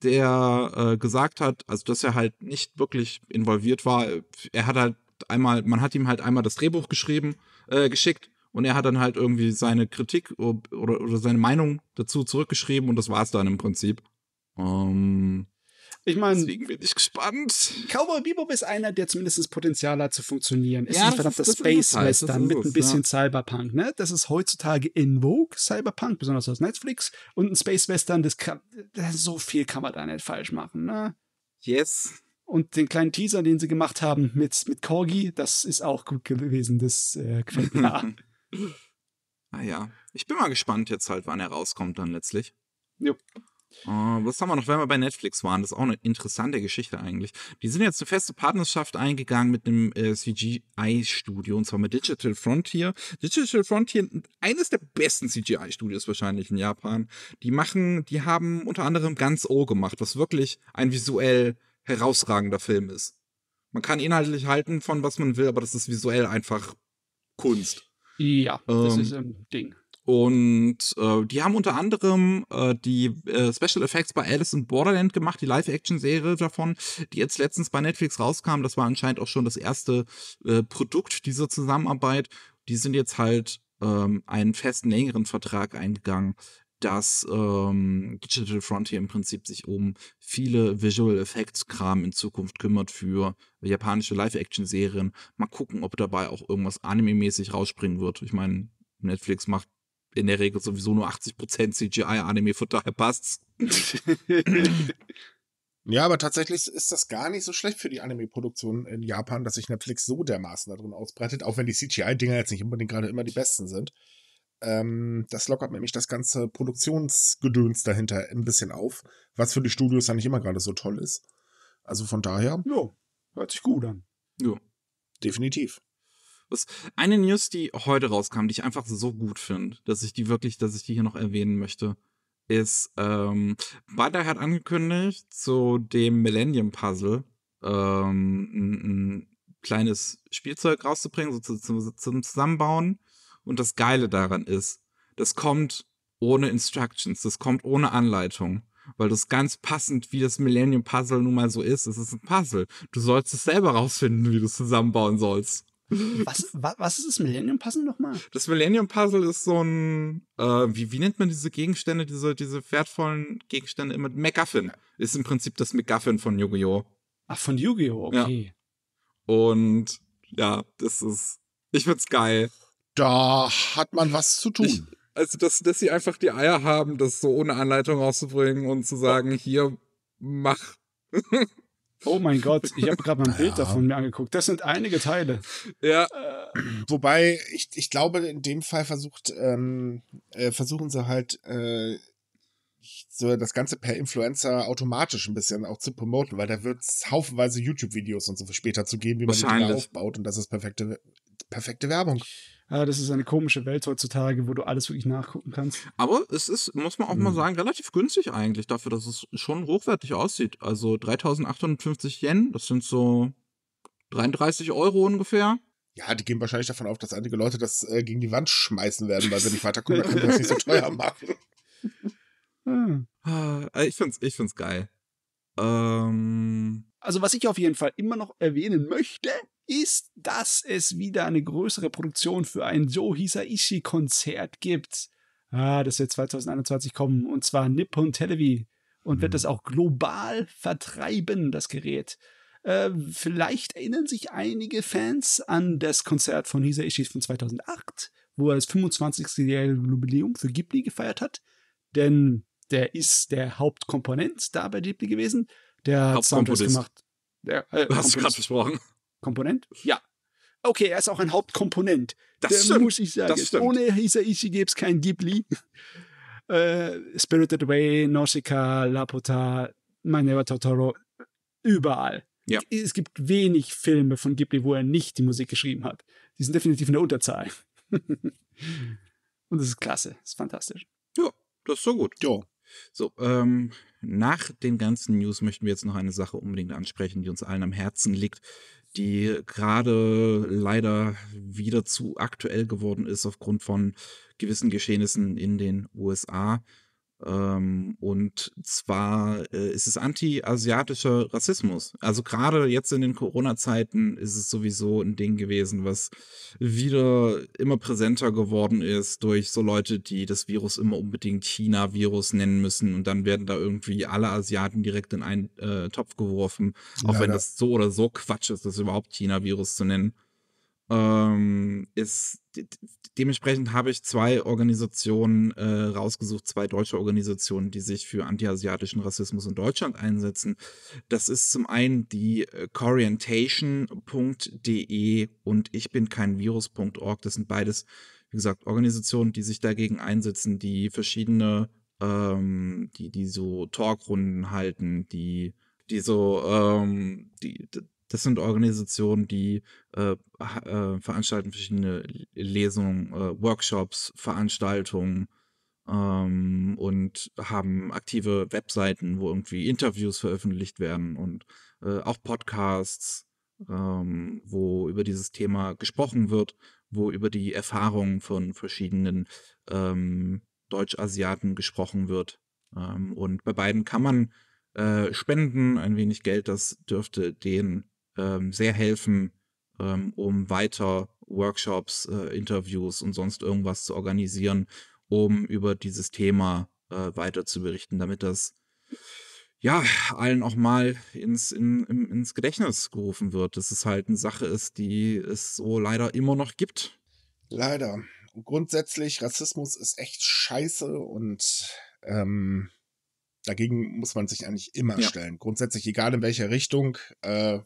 der äh, gesagt hat, also dass er halt nicht wirklich involviert war. Er hat halt einmal, man hat ihm halt einmal das Drehbuch geschrieben, äh, geschickt und er hat dann halt irgendwie seine Kritik oder, oder seine Meinung dazu zurückgeschrieben und das war es dann im Prinzip. Ähm, ich meine. Deswegen bin ich gespannt. Cowboy Bebop ist einer, der zumindest das Potenzial hat zu funktionieren. Ist ja, ein verdammter Space Western mit ein bisschen ja. Cyberpunk, ne? Das ist heutzutage in Vogue, Cyberpunk, besonders aus Netflix. Und ein Space Western, das kann, so viel kann man da nicht falsch machen, ne? Yes. Und den kleinen Teaser, den sie gemacht haben mit, mit Corgi, das ist auch gut gewesen. Das äh, gefällt mir. ah ja. Ich bin mal gespannt jetzt halt, wann er rauskommt dann letztlich. Jo. Uh, was haben wir noch, wenn wir bei Netflix waren? Das ist auch eine interessante Geschichte eigentlich. Die sind jetzt eine feste Partnerschaft eingegangen mit einem äh, CGI-Studio, und zwar mit Digital Frontier. Digital Frontier, eines der besten CGI-Studios wahrscheinlich in Japan. Die machen, die haben unter anderem ganz O gemacht, was wirklich ein visuell herausragender Film ist. Man kann inhaltlich halten von was man will, aber das ist visuell einfach Kunst. Ja, ähm, das ist ein Ding. Und äh, die haben unter anderem äh, die äh, Special Effects bei Alice in Borderland gemacht, die Live-Action-Serie davon, die jetzt letztens bei Netflix rauskam. Das war anscheinend auch schon das erste äh, Produkt dieser Zusammenarbeit. Die sind jetzt halt ähm, einen festen, längeren Vertrag eingegangen, dass ähm, Digital Frontier im Prinzip sich um viele Visual Effects-Kram in Zukunft kümmert für japanische Live-Action-Serien. Mal gucken, ob dabei auch irgendwas anime-mäßig rausspringen wird. Ich meine, Netflix macht in der Regel sowieso nur 80% CGI-Anime, von daher passt's. ja, aber tatsächlich ist das gar nicht so schlecht für die Anime-Produktion in Japan, dass sich Netflix so dermaßen darin ausbreitet, auch wenn die CGI-Dinger jetzt nicht unbedingt gerade immer die besten sind. Ähm, das lockert nämlich das ganze Produktionsgedöns dahinter ein bisschen auf, was für die Studios ja nicht immer gerade so toll ist. Also von daher. Jo, hört sich gut an. Jo. Definitiv. Das eine News, die heute rauskam, die ich einfach so gut finde, dass ich die wirklich, dass ich die hier noch erwähnen möchte, ist, ähm, Bada hat angekündigt, zu dem Millennium Puzzle ähm, ein, ein kleines Spielzeug rauszubringen, so zu, zu, zum Zusammenbauen. Und das Geile daran ist, das kommt ohne Instructions, das kommt ohne Anleitung weil das ganz passend, wie das Millennium Puzzle nun mal so ist. Es ist ein Puzzle. Du sollst es selber rausfinden, wie du es zusammenbauen sollst. Was, wa, was ist das Millennium Puzzle nochmal? Das Millennium Puzzle ist so ein, äh, wie, wie nennt man diese Gegenstände, diese, diese wertvollen Gegenstände immer? MacGuffin. Ist im Prinzip das MacGuffin von Yu-Gi-Oh! Ach, von Yu-Gi-Oh! Okay. Ja. Und ja, das ist, ich find's geil. Da hat man was zu tun. Ich, also, dass, dass sie einfach die Eier haben, das so ohne Anleitung rauszubringen und zu sagen, hier, mach. Oh mein Gott, ich habe gerade mal ein Bild ja. davon mir angeguckt. Das sind einige Teile. Ja. Äh, wobei, ich, ich glaube, in dem Fall versucht, ähm, äh, versuchen sie halt äh, so das Ganze per Influencer automatisch ein bisschen auch zu promoten, weil da wird es haufenweise YouTube-Videos und so später zu geben, wie man die aufbaut und das ist perfekte, perfekte Werbung. Ja, das ist eine komische Welt heutzutage, wo du alles wirklich nachgucken kannst. Aber es ist, muss man auch mal hm. sagen, relativ günstig eigentlich dafür, dass es schon hochwertig aussieht. Also 3850 Yen, das sind so 33 Euro ungefähr. Ja, die gehen wahrscheinlich davon auf, dass einige Leute das äh, gegen die Wand schmeißen werden, weil sie nicht weiterkommen, dann können das nicht so teuer machen. Hm. Ich find's, ich find's geil. Ähm, also was ich auf jeden Fall immer noch erwähnen möchte, ist, dass es wieder eine größere Produktion für ein Joe Hisaishi-Konzert gibt. Ah, das wird 2021 kommen. Und zwar Nippon Televi. Und mhm. wird das auch global vertreiben, das Gerät. Äh, vielleicht erinnern sich einige Fans an das Konzert von Hisaishi von 2008, wo er das 25-jährige Jubiläum für Ghibli gefeiert hat. Denn der ist der Hauptkomponent da bei Ghibli gewesen. Der hat Soundtracks gemacht. Der, äh, du hast gerade besprochen. Komponent? Ja. Okay, er ist auch ein Hauptkomponent. Das Der, stimmt. muss ich sagen. Ohne Hisaishi gäbe es kein Ghibli. Äh, Spirited Away, Nausicaa, Laputa, My Neighbor Totoro, überall. Ja. Es gibt wenig Filme von Ghibli, wo er nicht die Musik geschrieben hat. Die sind definitiv in der Unterzahl. Und das ist klasse, das ist fantastisch. Ja, das ist so gut. Ja. So, ähm, nach den ganzen News möchten wir jetzt noch eine Sache unbedingt ansprechen, die uns allen am Herzen liegt, die gerade leider wieder zu aktuell geworden ist aufgrund von gewissen Geschehnissen in den USA. Ähm, und zwar äh, ist es anti-asiatischer Rassismus. Also gerade jetzt in den Corona-Zeiten ist es sowieso ein Ding gewesen, was wieder immer präsenter geworden ist durch so Leute, die das Virus immer unbedingt China-Virus nennen müssen und dann werden da irgendwie alle Asiaten direkt in einen äh, Topf geworfen, auch Leider. wenn das so oder so Quatsch ist, das überhaupt China-Virus zu nennen. Ähm, ist, de dementsprechend habe ich zwei Organisationen äh, rausgesucht, zwei deutsche Organisationen, die sich für antiasiatischen Rassismus in Deutschland einsetzen. Das ist zum einen die äh, corientation.de und ich bin kein Virus.org. Das sind beides, wie gesagt, Organisationen, die sich dagegen einsetzen, die verschiedene, ähm, die, die so Talkrunden halten, die die so ähm, die, das sind Organisationen, die äh, äh, veranstalten verschiedene Lesungen, äh, Workshops, Veranstaltungen ähm, und haben aktive Webseiten, wo irgendwie Interviews veröffentlicht werden und äh, auch Podcasts, ähm, wo über dieses Thema gesprochen wird, wo über die Erfahrungen von verschiedenen ähm, Deutsch-Asiaten gesprochen wird. Ähm, und bei beiden kann man äh, spenden, ein wenig Geld, das dürfte den ähm, sehr helfen, ähm, um weiter Workshops, äh, Interviews und sonst irgendwas zu organisieren, um über dieses Thema äh, weiter zu berichten, damit das ja allen auch mal ins, in, ins Gedächtnis gerufen wird, dass es halt eine Sache ist, die es so leider immer noch gibt. Leider. Grundsätzlich, Rassismus ist echt scheiße und ähm, dagegen muss man sich eigentlich immer ja. stellen. Grundsätzlich, egal in welcher Richtung, äh,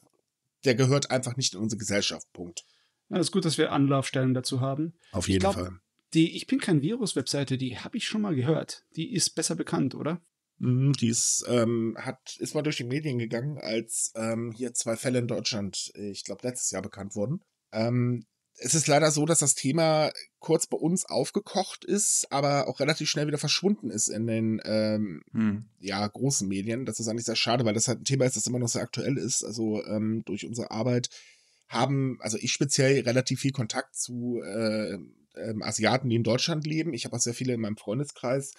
der gehört einfach nicht in unsere Gesellschaft. Punkt. Ja, ist gut, dass wir Anlaufstellen dazu haben. Auf jeden glaub, Fall. Die Ich bin kein Virus-Webseite, die habe ich schon mal gehört. Die ist besser bekannt, oder? Mhm, die ist, ähm, hat, ist mal durch die Medien gegangen, als ähm, hier zwei Fälle in Deutschland, äh, ich glaube, letztes Jahr bekannt wurden. Ähm, es ist leider so, dass das Thema kurz bei uns aufgekocht ist, aber auch relativ schnell wieder verschwunden ist in den ähm, hm. ja, großen Medien. Das ist eigentlich sehr schade, weil das halt ein Thema ist, das immer noch sehr aktuell ist. Also ähm, durch unsere Arbeit haben, also ich speziell relativ viel Kontakt zu äh, ähm, Asiaten, die in Deutschland leben. Ich habe auch sehr viele in meinem Freundeskreis,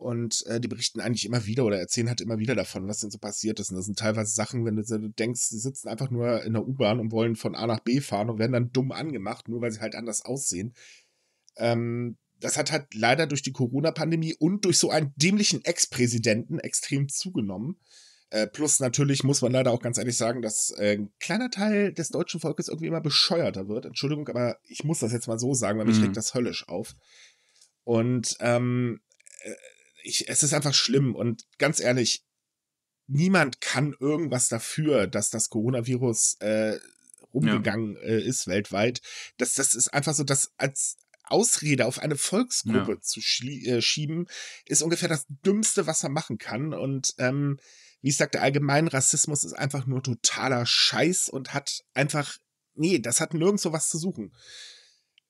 und äh, die berichten eigentlich immer wieder oder erzählen halt immer wieder davon, was denn so passiert ist. Und das sind teilweise Sachen, wenn du, du denkst, sie sitzen einfach nur in der U-Bahn und wollen von A nach B fahren und werden dann dumm angemacht, nur weil sie halt anders aussehen. Ähm, das hat halt leider durch die Corona-Pandemie und durch so einen dämlichen Ex-Präsidenten extrem zugenommen. Äh, plus natürlich muss man leider auch ganz ehrlich sagen, dass äh, ein kleiner Teil des deutschen Volkes irgendwie immer bescheuerter wird. Entschuldigung, aber ich muss das jetzt mal so sagen, weil mich mhm. regt das höllisch auf. Und ähm, äh, ich, es ist einfach schlimm und ganz ehrlich, niemand kann irgendwas dafür, dass das Coronavirus äh, rumgegangen ja. äh, ist weltweit. Das, das ist einfach so, dass als Ausrede auf eine Volksgruppe ja. zu äh, schieben, ist ungefähr das Dümmste, was er machen kann. Und ähm, wie ich sagte, allgemein Rassismus ist einfach nur totaler Scheiß und hat einfach, nee, das hat nirgendwo was zu suchen.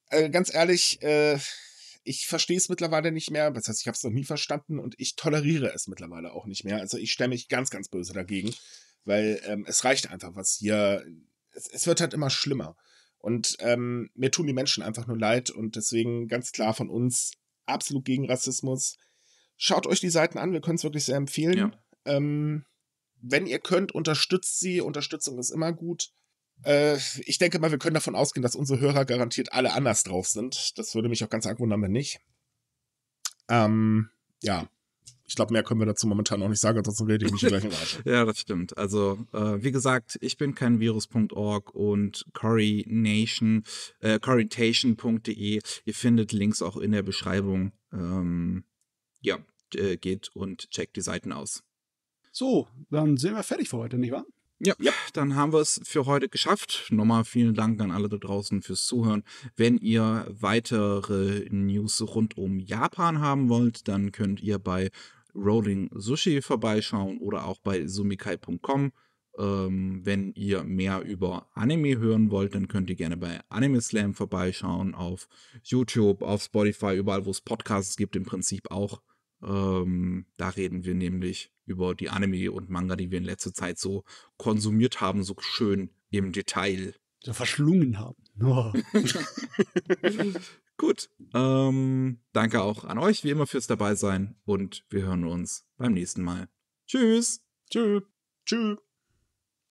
Äh, ganz ehrlich, äh, ich verstehe es mittlerweile nicht mehr, das heißt, ich habe es noch nie verstanden und ich toleriere es mittlerweile auch nicht mehr. Also ich stelle mich ganz, ganz böse dagegen, weil ähm, es reicht einfach, was hier, es, es wird halt immer schlimmer. Und ähm, mir tun die Menschen einfach nur leid und deswegen ganz klar von uns absolut gegen Rassismus. Schaut euch die Seiten an, wir können es wirklich sehr empfehlen. Ja. Ähm, wenn ihr könnt, unterstützt sie. Unterstützung ist immer gut. Äh, ich denke mal, wir können davon ausgehen, dass unsere Hörer garantiert alle anders drauf sind. Das würde mich auch ganz arg wundern, wenn nicht. Ähm, ja, ich glaube, mehr können wir dazu momentan noch nicht sagen, ansonsten rede ich mich gleich in Ja, das stimmt. Also, äh, wie gesagt, ich bin kein Virus.org und Corination, äh, Coritation.de. Ihr findet Links auch in der Beschreibung. Ähm, ja, äh, geht und checkt die Seiten aus. So, dann sind wir fertig für heute, nicht wahr? Ja, ja, dann haben wir es für heute geschafft. Nochmal vielen Dank an alle da draußen fürs Zuhören. Wenn ihr weitere News rund um Japan haben wollt, dann könnt ihr bei Rolling Sushi vorbeischauen oder auch bei sumikai.com. Ähm, wenn ihr mehr über Anime hören wollt, dann könnt ihr gerne bei Anime Slam vorbeischauen, auf YouTube, auf Spotify, überall wo es Podcasts gibt im Prinzip auch. Ähm, da reden wir nämlich über die Anime und Manga, die wir in letzter Zeit so konsumiert haben, so schön im Detail. So verschlungen haben. Oh. Gut. Ähm, danke auch an euch, wie immer, fürs Dabeisein. Und wir hören uns beim nächsten Mal. Tschüss. Tschüss. Tschüss.